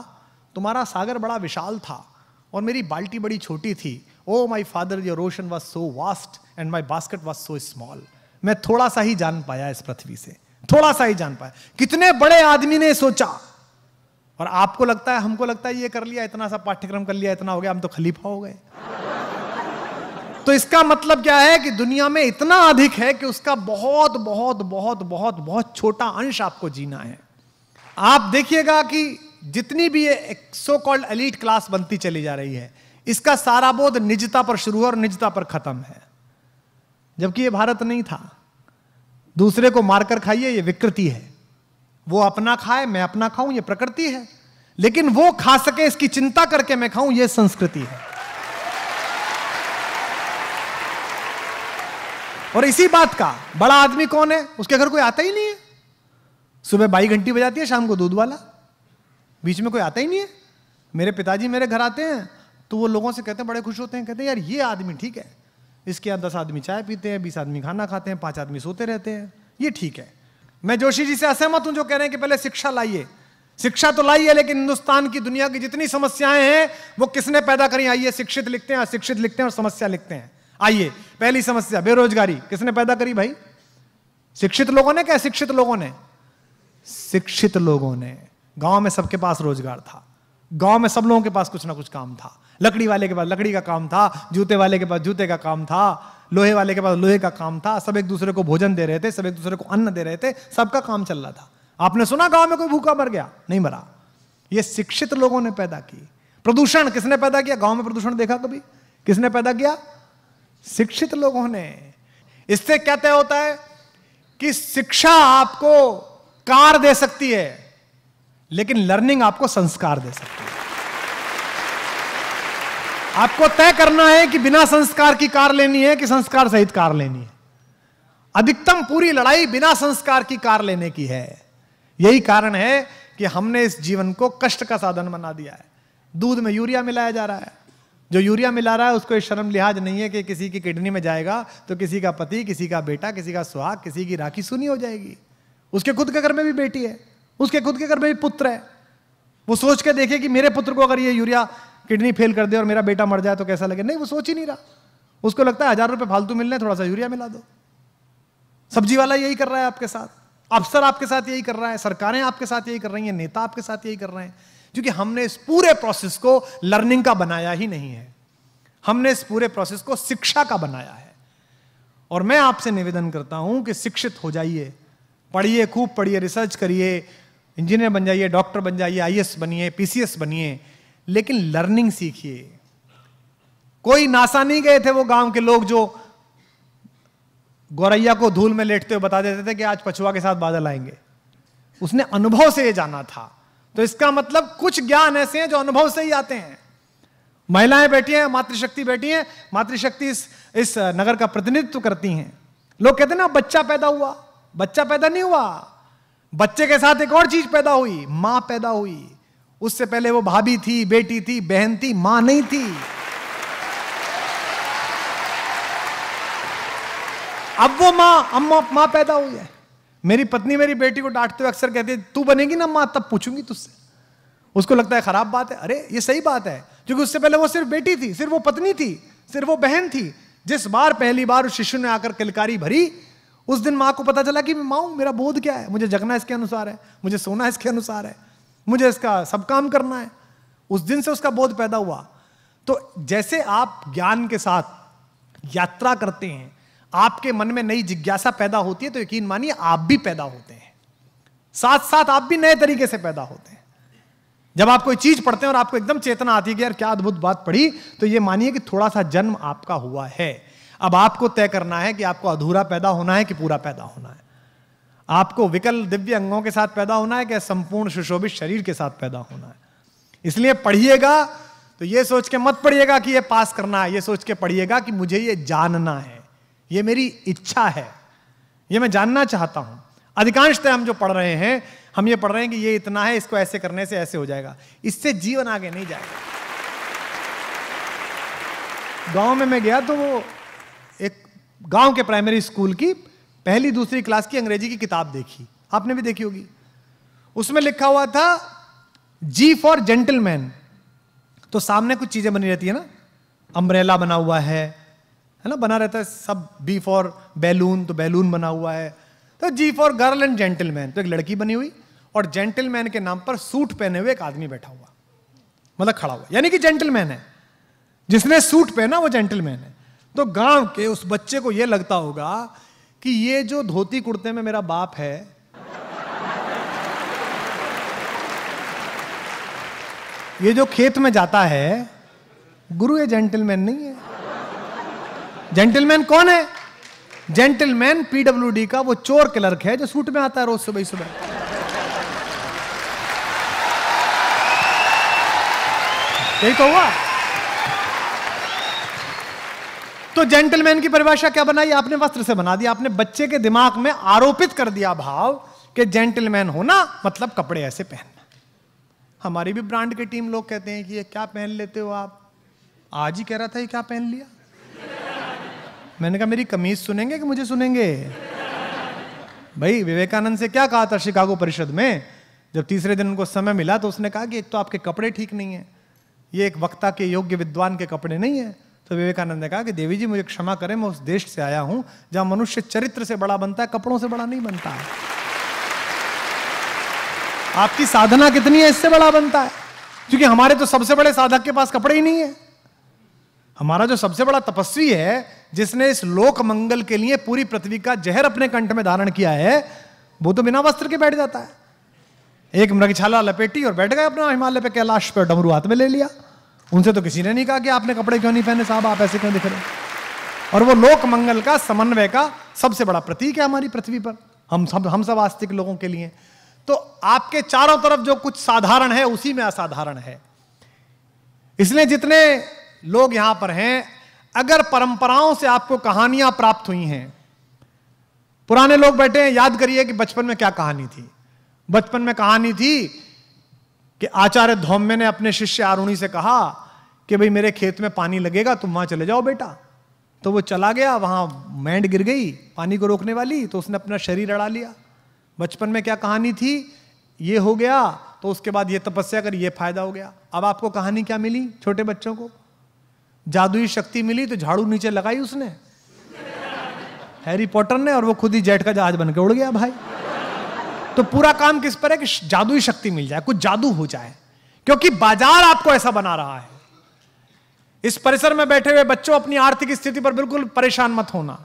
तुम्हारा सागर बड़ा विशाल था और मेरी बाल्टी बड़ी छोटी थी O my father your ocean was so vast and my basket was so small मैं थोड़ा सा ही जान पाया इस पृथ्वी से थोड़ा सा ही जान पाया कितने बड़े आदमी ने सोचा और आपको लगता है हमको लगता है ये कर लिया इतना सा पाठ्यक्रम कर लिया इतना हो गया हम तो खलीफा हो गए तो इसका मतलब क्या है कि दुनिया में इतना अधिक है कि उसका बहुत बहुत बहुत बहुत बहुत छोटा अंश आपको जीना है आप देखिएगा कि जितनी भी ये सो कॉल्ड एलिट क्लास बनती चली जा रही है इसका सारा बोध निजता पर शुरू और निजता पर खत्म है जबकि ये भारत नहीं था दूसरे को मारकर खाइए ये विकृति है वो अपना खाए मैं अपना खाऊं ये प्रकृति है लेकिन वो खा सके इसकी चिंता करके मैं खाऊं ये संस्कृति है और इसी बात का बड़ा आदमी कौन है उसके घर कोई आता ही नहीं है सुबह बाई घंटी बजाती है शाम को दूध वाला बीच में कोई आता ही नहीं है मेरे पिताजी मेरे घर आते हैं तो वो लोगों से कहते हैं बड़े खुश होते हैं कहते हैं यार ये आदमी ठीक है इसके यहाँ दस आदमी चाय पीते हैं बीस आदमी खाना खाते हैं पांच आदमी सोते रहते हैं ये ठीक है मैं जोशी जी से असहमत हूं जो कह रहे हैं कि पहले शिक्षा लाइए शिक्षा तो लाइए लेकिन हिंदुस्तान की दुनिया की जितनी समस्याएं हैं वो किसने पैदा करी आइए शिक्षित लिखते हैं अशिक्षित लिखते हैं और समस्या लिखते हैं आइए पहली समस्या बेरोजगारी किसने पैदा करी भाई शिक्षित लोगों ने क्या शिक्षित लोगों ने शिक्षित लोगों ने गांव में सबके पास रोजगार था गांव में सब लोगों के पास कुछ ना कुछ काम था लकड़ी वाले के पास लकड़ी का काम था जूते वाले के पास जूते का काम था लोहे वाले के पास लोहे का काम था सब एक दूसरे को भोजन दे रहे थे सब एक दूसरे को अन्न दे रहे थे सबका काम चल रहा था आपने सुना गांव में कोई भूखा मर गया नहीं मरा ये शिक्षित लोगों ने पैदा की प्रदूषण किसने पैदा किया गांव में प्रदूषण देखा कभी किसने पैदा किया शिक्षित लोगों ने इससे क्या तय होता है कि शिक्षा आपको कार दे सकती है लेकिन लर्निंग आपको संस्कार दे सकती है आपको तय करना है कि बिना संस्कार की कार लेनी है कि संस्कार सहित कार लेनी है अधिकतम पूरी लड़ाई बिना संस्कार की कार लेने की है यही कारण है कि हमने इस जीवन को कष्ट का साधन बना दिया है दूध में यूरिया मिलाया जा रहा है जो यूरिया मिला रहा है उसको शर्म लिहाज नहीं है कि किसी की किडनी में जाएगा तो किसी का पति किसी का बेटा किसी का सुहाग किसी की राखी सुनी हो जाएगी उसके खुद के घर में भी बेटी है उसके खुद के घर में भी पुत्र है वो सोच के देखे कि मेरे पुत्र को अगर ये यूरिया किडनी फेल कर दे और मेरा बेटा मर जाए तो कैसा लगे नहीं वो सोच ही नहीं रहा उसको लगता है हजार रुपये फालतू मिलने थोड़ा सा यूरिया मिला दो सब्जी वाला यही कर रहा है आपके साथ अफसर आपके साथ यही कर रहा है सरकारें आपके साथ यही कर रही हैं नेता आपके साथ यही कर रहे हैं क्योंकि हमने इस पूरे प्रोसेस को लर्निंग का बनाया ही नहीं है हमने इस पूरे प्रोसेस को शिक्षा का बनाया है और मैं आपसे निवेदन करता हूं कि शिक्षित हो जाइए पढ़िए खूब पढ़िए रिसर्च करिए इंजीनियर बन जाइए डॉक्टर बन जाइए आईएएस बनिए पीसीएस बनिए लेकिन लर्निंग सीखिए कोई नासा नहीं गए थे वो गांव के लोग जो गौरैया को धूल में लेटते हुए बता देते थे कि आज पछुआ के साथ बादल आएंगे उसने अनुभव से ये जाना था तो इसका मतलब कुछ ज्ञान ऐसे हैं जो अनुभव से ही आते हैं महिलाएं बैठी हैं मातृशक्ति बैठी हैं मातृशक्ति इस इस नगर का प्रतिनिधित्व करती हैं लोग कहते हैं ना बच्चा पैदा हुआ बच्चा पैदा नहीं हुआ बच्चे के साथ एक और चीज पैदा हुई मां पैदा हुई उससे पहले वो भाभी थी बेटी थी बहन थी मां नहीं थी अब वो मां अम्मा मां पैदा हुई है मेरी पत्नी मेरी बेटी को डांटते हुए अक्सर कहती है तू बनेगी ना मां तब पूछूंगी तुझसे उसको लगता है खराब बात है अरे ये सही बात है क्योंकि उससे पहले वो सिर्फ बेटी थी सिर्फ वो पत्नी थी सिर्फ वो बहन थी जिस बार पहली बार उस शिशु ने आकर किलकारी भरी उस दिन माँ को पता चला कि मैं माऊ मेरा बोध क्या है मुझे जगना इसके अनुसार है मुझे सोना इसके अनुसार है मुझे इसका सब काम करना है उस दिन से उसका बोध पैदा हुआ तो जैसे आप ज्ञान के साथ यात्रा करते हैं आपके मन में नई जिज्ञासा पैदा होती है तो यकीन मानिए आप भी पैदा होते हैं साथ साथ आप भी नए तरीके से पैदा होते हैं जब आप कोई चीज पढ़ते हैं और आपको एकदम चेतना आती है कि यार क्या अद्भुत बात पढ़ी तो ये मानिए कि थोड़ा सा जन्म आपका हुआ है अब आपको तय करना है कि आपको अधूरा पैदा होना है कि पूरा पैदा होना है आपको विकल दिव्य अंगों के साथ पैदा होना है क्या संपूर्ण सुशोभित शरीर के साथ पैदा होना है इसलिए पढ़िएगा तो ये सोच के मत पढ़िएगा कि ये पास करना है ये सोच के पढ़िएगा कि मुझे ये जानना है ये मेरी इच्छा है ये मैं जानना चाहता हूं अधिकांशतः हम जो पढ़ रहे हैं हम ये पढ़ रहे हैं कि ये इतना है इसको ऐसे करने से ऐसे हो जाएगा इससे जीवन आगे नहीं जाएगा गांव में मैं गया तो वो एक गांव के प्राइमरी स्कूल की पहली दूसरी क्लास की अंग्रेजी की किताब देखी आपने भी देखी होगी उसमें लिखा हुआ था जी फॉर जेंटलमैन तो सामने कुछ चीजें बनी रहती है ना अम्ब्रेला बना हुआ है है ना बना रहता है सब बी फॉर बैलून तो बैलून बना हुआ है तो G for girl and gentleman तो एक लड़की बनी हुई और जेंटलमैन के नाम पर सूट पहने हुए एक आदमी बैठा हुआ मतलब खड़ा हुआ यानी कि जेंटलमैन है जिसने सूट पहना वो जेंटलमैन है तो गांव के उस बच्चे को यह लगता होगा कि ये जो धोती कुर्ते में मेरा बाप है ये जो खेत में जाता है गुरु ये जेंटलमैन नहीं है जेंटलमैन कौन है जेंटलमैन पीडब्ल्यूडी का वो चोर क्लर्क है जो सूट में आता है रोज सुबह सुबह यही तो हुआ तो जेंटलमैन की परिभाषा क्या बनाई आपने वस्त्र से बना दिया आपने बच्चे के दिमाग में आरोपित कर दिया भाव कि जेंटलमैन होना मतलब कपड़े ऐसे पहनना हमारी भी ब्रांड की टीम लोग कहते हैं कि ये क्या पहन लेते हो आप आज ही कह रहा था ये क्या पहन लिया मैंने कहा मेरी कमीज सुनेंगे कि मुझे सुनेंगे भाई विवेकानंद से क्या कहा था शिकागो परिषद में जब तीसरे दिन उनको समय मिला तो उसने कहा कि एक तो आपके कपड़े ठीक नहीं है ये एक वक्ता के योग्य विद्वान के कपड़े नहीं है तो विवेकानंद ने कहा कि देवी जी मुझे क्षमा करें मैं उस देश से आया हूं जहां मनुष्य चरित्र से बड़ा बनता है कपड़ों से बड़ा नहीं बनता है आपकी साधना कितनी है इससे बड़ा बनता है क्योंकि हमारे तो सबसे बड़े साधक के पास कपड़े ही नहीं है हमारा जो सबसे बड़ा तपस्वी है जिसने इस लोक मंगल के लिए पूरी पृथ्वी का जहर अपने कंठ में धारण किया है वो तो बिना वस्त्र के बैठ जाता है एक मृगछाला लपेटी और बैठ गए अपना हिमालय पे कैलाश पे डमरू हाथ में ले लिया उनसे तो किसी ने नहीं कहा कि आपने कपड़े क्यों नहीं पहने साहब आप ऐसे क्यों दिख रहे और वो लोक मंगल का समन्वय का सबसे बड़ा प्रतीक है हमारी पृथ्वी पर हम सब हम सब आस्तिक लोगों के लिए तो आपके चारों तरफ जो कुछ साधारण है उसी में असाधारण है इसलिए जितने लोग यहां पर हैं अगर परंपराओं से आपको कहानियां प्राप्त हुई हैं पुराने लोग बैठे हैं याद करिए कि बचपन में क्या कहानी थी बचपन में कहानी थी कि आचार्य धौम्य ने अपने शिष्य आरुणी से कहा कि भाई मेरे खेत में पानी लगेगा तुम वहां चले जाओ बेटा तो वो चला गया वहां मैंड गिर गई पानी को रोकने वाली तो उसने अपना शरीर अड़ा लिया बचपन में क्या कहानी थी ये हो गया तो उसके बाद ये तपस्या कर ये फायदा हो गया अब आपको कहानी क्या मिली छोटे बच्चों को जादुई शक्ति मिली तो झाड़ू नीचे लगाई उसने हैरी पॉटर ने और वो खुद ही जेट का जहाज बनकर उड़ गया भाई तो पूरा काम किस पर है कि जादुई शक्ति मिल जाए कुछ जादू हो जाए क्योंकि बाजार आपको ऐसा बना रहा है इस परिसर में बैठे हुए बच्चों अपनी आर्थिक स्थिति पर बिल्कुल परेशान मत होना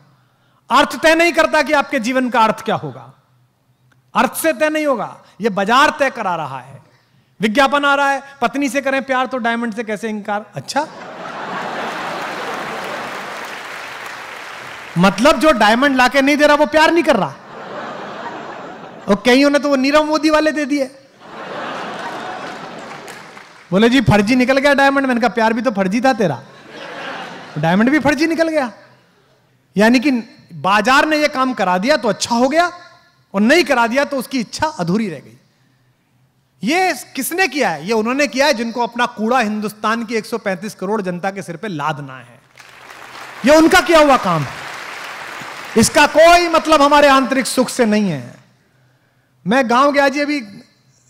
अर्थ तय नहीं करता कि आपके जीवन का अर्थ क्या होगा अर्थ से तय नहीं होगा यह बाजार तय करा रहा है विज्ञापन आ रहा है पत्नी से करें प्यार तो डायमंड से कैसे इंकार अच्छा मतलब जो डायमंड लाके नहीं दे रहा वो प्यार नहीं कर रहा और कहीं ने तो वो नीरव मोदी वाले दे दिए बोले जी फर्जी निकल गया डायमंड मैंने कहा प्यार भी तो फर्जी था तेरा डायमंड भी फर्जी निकल गया यानी कि बाजार ने यह काम करा दिया तो अच्छा हो गया और नहीं करा दिया तो उसकी इच्छा अधूरी रह गई ये किसने किया है ये उन्होंने किया है जिनको अपना कूड़ा हिंदुस्तान की 135 करोड़ जनता के सिर पे लादना है ये उनका किया हुआ काम है इसका कोई मतलब हमारे आंतरिक सुख से नहीं है मैं गांव गया जी अभी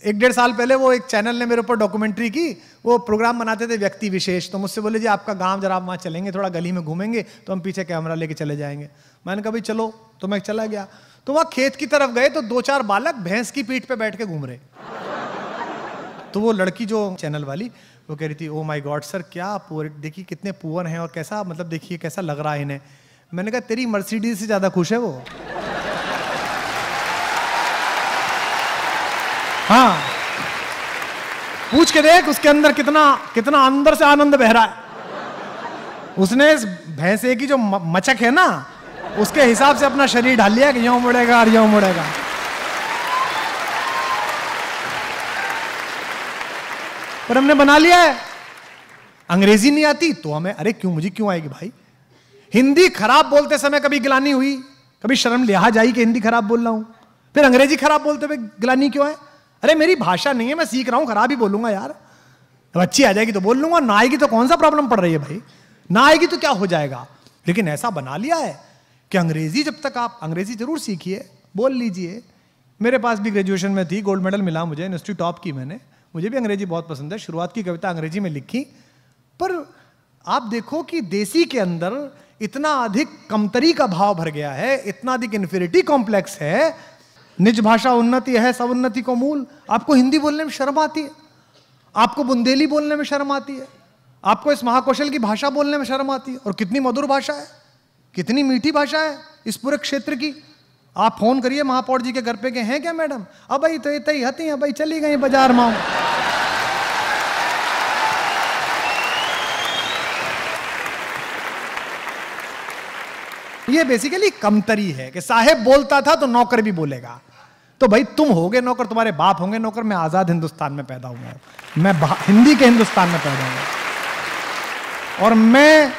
एक डेढ़ साल पहले वो एक चैनल ने मेरे ऊपर डॉक्यूमेंट्री की वो प्रोग्राम बनाते थे व्यक्ति विशेष तो मुझसे बोले जी आपका गांव जरा आप वहाँ चलेंगे थोड़ा गली में घूमेंगे तो हम पीछे कैमरा लेके चले जाएंगे मैंने कहा भाई चलो तो मैं चला गया तो वहाँ खेत की तरफ गए तो दो चार बालक भैंस की पीठ पर बैठ के घूम रहे तो वो लड़की जो चैनल वाली वो कह रही थी ओ माई गॉड सर क्या पुअर देखिए कितने पुअर हैं और कैसा मतलब देखिए कैसा लग रहा है इन्हें मैंने कहा तेरी मर्सिडीज से ज़्यादा खुश है वो हाँ पूछ के देख उसके अंदर कितना कितना अंदर से आनंद बह रहा है उसने इस भैंसे की जो मचक है ना उसके हिसाब से अपना शरीर ढाल लिया कि यो मुड़ेगा और यो मुड़ेगा पर हमने बना लिया है अंग्रेजी नहीं आती तो हमें अरे क्यों मुझे क्यों आएगी भाई हिंदी खराब बोलते समय कभी गिलानी हुई कभी शर्म लिहाज आई कि हिंदी खराब बोल रहा हूं फिर अंग्रेजी खराब बोलते हुए गिलानी क्यों है अरे मेरी भाषा नहीं है मैं सीख रहा हूं खराब ही बोलूंगा यार अब अच्छी आ जाएगी तो बोल लूंगा ना आएगी तो कौन सा प्रॉब्लम पड़ रही है भाई ना आएगी तो क्या हो जाएगा लेकिन ऐसा बना लिया है कि अंग्रेजी जब तक आप अंग्रेजी जरूर सीखिए बोल लीजिए मेरे पास भी ग्रेजुएशन में थी गोल्ड मेडल मिला मुझे इंडस्ट्री टॉप की मैंने मुझे भी अंग्रेजी बहुत पसंद है शुरुआत की कविता अंग्रेजी में लिखी पर आप देखो कि देसी के अंदर इतना अधिक कमतरी का भाव भर गया है इतना अधिक इन्फिनिटी कॉम्प्लेक्स है निज भाषा उन्नति है सब उन्नति को मूल आपको हिंदी बोलने में शर्म आती है आपको बुंदेली बोलने में शर्म आती है आपको इस महाकौशल की भाषा बोलने में शर्म आती है और कितनी मधुर भाषा है कितनी मीठी भाषा है इस पूरे क्षेत्र की आप फोन करिए महापौर जी के घर पे के हैं क्या मैडम अब भाई तो इतनी हती हैं भाई चली गई बाजार माओ ये बेसिकली कमतरी है कि साहेब बोलता था तो नौकर भी बोलेगा तो भाई तुम होगे नौकर तुम्हारे बाप होंगे नौकर मैं आज़ाद हिंदुस्तान में पैदा हुआ हूं मैं हिंदी के हिंदुस्तान में पैदा हुआ और मैं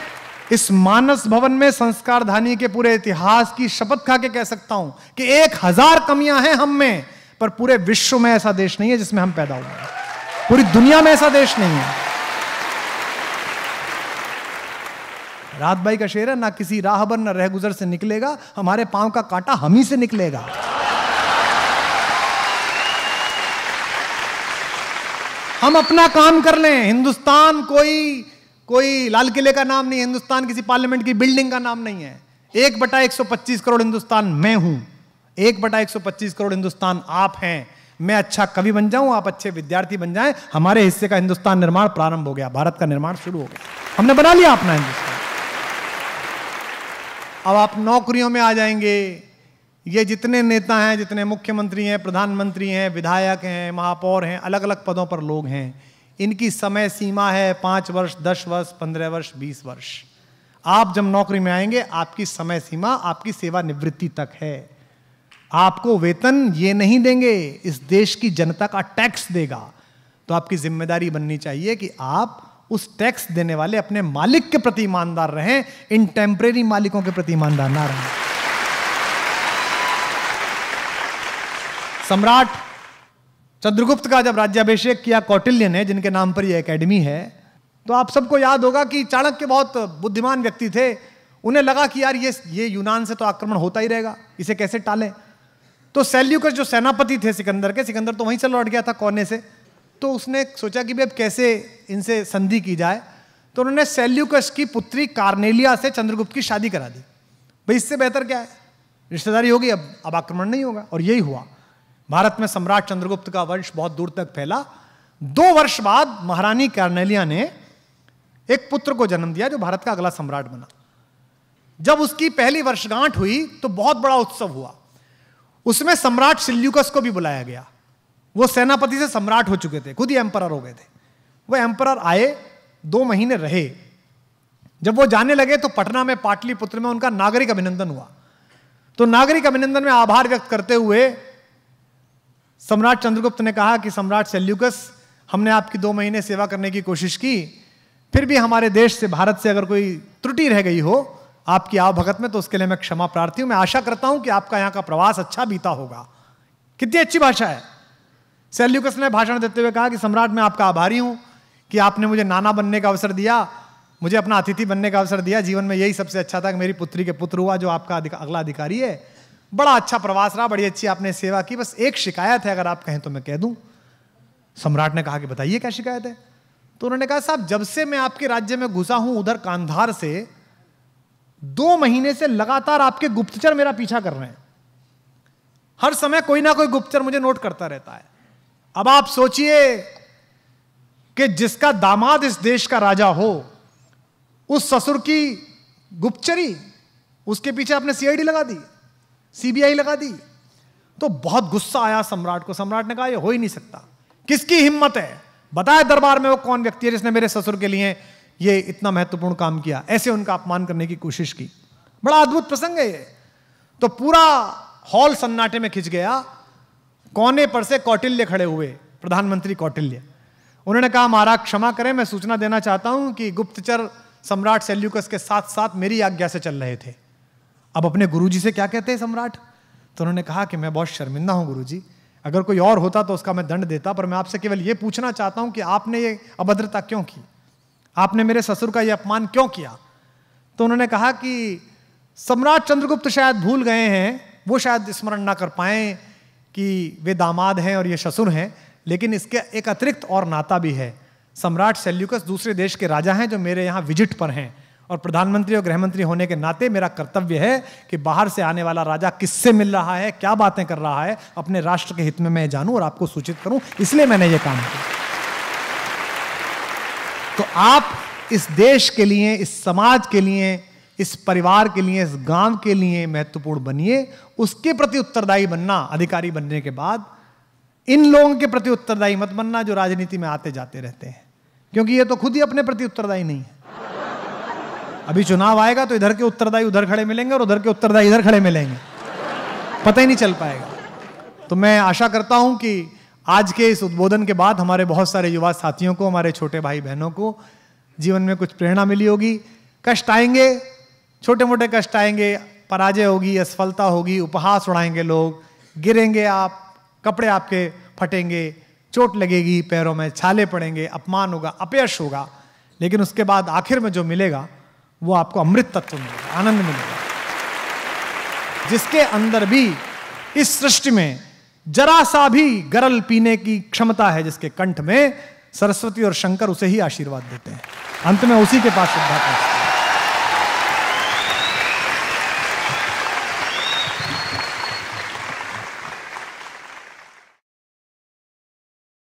इस मानस भवन में संस्कारधानी के पूरे इतिहास की शपथ खा के कह सकता हूं कि एक हजार कमियां हैं हम में पर पूरे विश्व में ऐसा देश नहीं है जिसमें हम पैदा हुए पूरी दुनिया में ऐसा देश नहीं है रात भाई का शेर है ना किसी राहबर न रह गुजर से निकलेगा हमारे पांव का कांटा हम ही से निकलेगा हम अपना काम कर लें हिंदुस्तान कोई कोई लाल किले का नाम नहीं है हिंदुस्तान किसी पार्लियामेंट की बिल्डिंग का नाम नहीं है एक बटा एक करोड़ हिंदुस्तान मैं हूं एक बटा एक करोड़ हिंदुस्तान आप हैं मैं अच्छा कवि बन जाऊं आप अच्छे विद्यार्थी बन जाएं हमारे हिस्से का हिंदुस्तान निर्माण प्रारंभ हो गया भारत का निर्माण शुरू हो गया हमने बना लिया अपना हिंदुस्तान अब आप नौकरियों में आ जाएंगे ये जितने नेता हैं जितने मुख्यमंत्री हैं प्रधानमंत्री हैं विधायक हैं महापौर हैं अलग अलग पदों पर लोग हैं इनकी समय सीमा है पाँच वर्ष दस वर्ष पंद्रह वर्ष बीस वर्ष आप जब नौकरी में आएंगे आपकी समय सीमा आपकी सेवा निवृत्ति तक है आपको वेतन ये नहीं देंगे इस देश की जनता का टैक्स देगा तो आपकी जिम्मेदारी बननी चाहिए कि आप उस टैक्स देने वाले अपने मालिक के प्रति ईमानदार रहें इन टेम्परेरी मालिकों के प्रति ईमानदार ना रहें सम्राट चंद्रगुप्त का जब राज्याभिषेक किया कौटिल्य ने जिनके नाम पर यह एकेडमी है तो आप सबको याद होगा कि चाणक्य बहुत बुद्धिमान व्यक्ति थे उन्हें लगा कि यार ये ये यूनान से तो आक्रमण होता ही रहेगा इसे कैसे टालें तो सैल्यू जो सेनापति थे सिकंदर के सिकंदर तो वहीं से लौट गया था कोने से तो उसने सोचा कि भाई अब कैसे इनसे संधि की जाए तो उन्होंने सेल्यूकस की पुत्री कार्नेलिया से चंद्रगुप्त की शादी करा दी भाई इससे बेहतर क्या है रिश्तेदारी होगी अब अब आक्रमण नहीं होगा और यही हुआ भारत में सम्राट चंद्रगुप्त का वंश बहुत दूर तक फैला दो वर्ष बाद महारानी कार्नेलिया ने एक पुत्र को जन्म दिया जो भारत का अगला सम्राट बना जब उसकी पहली वर्षगांठ हुई तो बहुत बड़ा उत्सव हुआ उसमें सम्राट सिल्यूकस को भी बुलाया गया वो सेनापति से सम्राट हो चुके थे खुद ही एम्परर हो गए थे वो एम्परर आए दो महीने रहे जब वो जाने लगे तो पटना में पाटलिपुत्र में उनका नागरिक अभिनंदन हुआ तो नागरिक अभिनंदन में आभार व्यक्त करते हुए सम्राट चंद्रगुप्त ने कहा कि सम्राट सेल्यूकस हमने आपकी दो महीने सेवा करने की कोशिश की फिर भी हमारे देश से भारत से अगर कोई त्रुटि रह गई हो आपकी आवभगत में तो उसके लिए मैं क्षमा प्रार्थी हूं मैं आशा करता हूं कि आपका यहां का प्रवास अच्छा बीता होगा कितनी अच्छी भाषा है सेल्यूकस ने भाषण देते हुए कहा कि सम्राट मैं आपका आभारी हूं कि आपने मुझे नाना बनने का अवसर दिया मुझे अपना अतिथि बनने का अवसर दिया जीवन में यही सबसे अच्छा था कि मेरी पुत्री के पुत्र हुआ जो आपका अगला अधिकारी है बड़ा अच्छा प्रवास रहा बड़ी अच्छी आपने सेवा की बस एक शिकायत है अगर आप कहें तो मैं कह दूं सम्राट ने कहा कि बताइए क्या शिकायत है तो उन्होंने कहा साहब जब से मैं आपके राज्य में घुसा हूं उधर कांधार से दो महीने से लगातार आपके गुप्तचर मेरा पीछा कर रहे हैं हर समय कोई ना कोई गुप्तचर मुझे नोट करता रहता है अब आप सोचिए कि जिसका दामाद इस देश का राजा हो उस ससुर की गुप्तचरी उसके पीछे आपने सीआईडी लगा दी सीबीआई लगा दी तो बहुत गुस्सा आया सम्राट को सम्राट ने कहा यह हो ही नहीं सकता किसकी हिम्मत है बताया दरबार में वो कौन व्यक्ति है जिसने मेरे ससुर के लिए ये इतना महत्वपूर्ण काम किया ऐसे उनका अपमान करने की कोशिश की बड़ा अद्भुत प्रसंग है ये तो पूरा हॉल सन्नाटे में खिंच गया कोने पर से कौटिल्य खड़े हुए प्रधानमंत्री कौटिल्य उन्होंने कहा महाराज क्षमा करें मैं सूचना देना चाहता हूं कि गुप्तचर सम्राट सेल्यूकस के साथ साथ मेरी आज्ञा से चल रहे थे अब अपने जी से क्या कहते हैं सम्राट तो उन्होंने कहा कि मैं बहुत शर्मिंदा हूँ जी अगर कोई और होता तो उसका मैं दंड देता पर मैं आपसे केवल ये पूछना चाहता हूँ कि आपने ये अभद्रता क्यों की आपने मेरे ससुर का ये अपमान क्यों किया तो उन्होंने कहा कि सम्राट चंद्रगुप्त शायद भूल गए हैं वो शायद स्मरण ना कर पाए कि वे दामाद हैं और ये ससुर हैं लेकिन इसके एक अतिरिक्त और नाता भी है सम्राट सेल्यूकस दूसरे देश के राजा हैं जो मेरे यहाँ विजिट पर हैं और प्रधानमंत्री और गृहमंत्री होने के नाते मेरा कर्तव्य है कि बाहर से आने वाला राजा किससे मिल रहा है क्या बातें कर रहा है अपने राष्ट्र के हित में मैं जानूं और आपको सूचित करूं इसलिए मैंने ये काम किया तो आप इस देश के लिए इस समाज के लिए इस परिवार के लिए इस गांव के लिए महत्वपूर्ण बनिए उसके प्रति उत्तरदायी बनना अधिकारी बनने के बाद इन लोगों के प्रति उत्तरदायी मत बनना जो राजनीति में आते जाते रहते हैं क्योंकि ये तो खुद ही अपने प्रति उत्तरदायी नहीं है अभी चुनाव आएगा तो इधर के उत्तरदायी उधर खड़े मिलेंगे और उधर के उत्तरदायी इधर खड़े मिलेंगे पता ही नहीं चल पाएगा तो मैं आशा करता हूं कि आज के इस उद्बोधन के बाद हमारे बहुत सारे युवा साथियों को हमारे छोटे भाई बहनों को जीवन में कुछ प्रेरणा मिली होगी कष्ट आएंगे छोटे मोटे कष्ट आएंगे पराजय होगी असफलता होगी उपहास उड़ाएंगे लोग गिरेंगे आप कपड़े आपके फटेंगे चोट लगेगी पैरों में छाले पड़ेंगे अपमान होगा अपयश होगा लेकिन उसके बाद आखिर में जो मिलेगा वो आपको अमृत तत्व मिलेगा आनंद मिलेगा जिसके अंदर भी इस सृष्टि में जरा सा भी गरल पीने की क्षमता है जिसके कंठ में सरस्वती और शंकर उसे ही आशीर्वाद देते हैं अंत में उसी के पास श्रद्धा पहुंचते हैं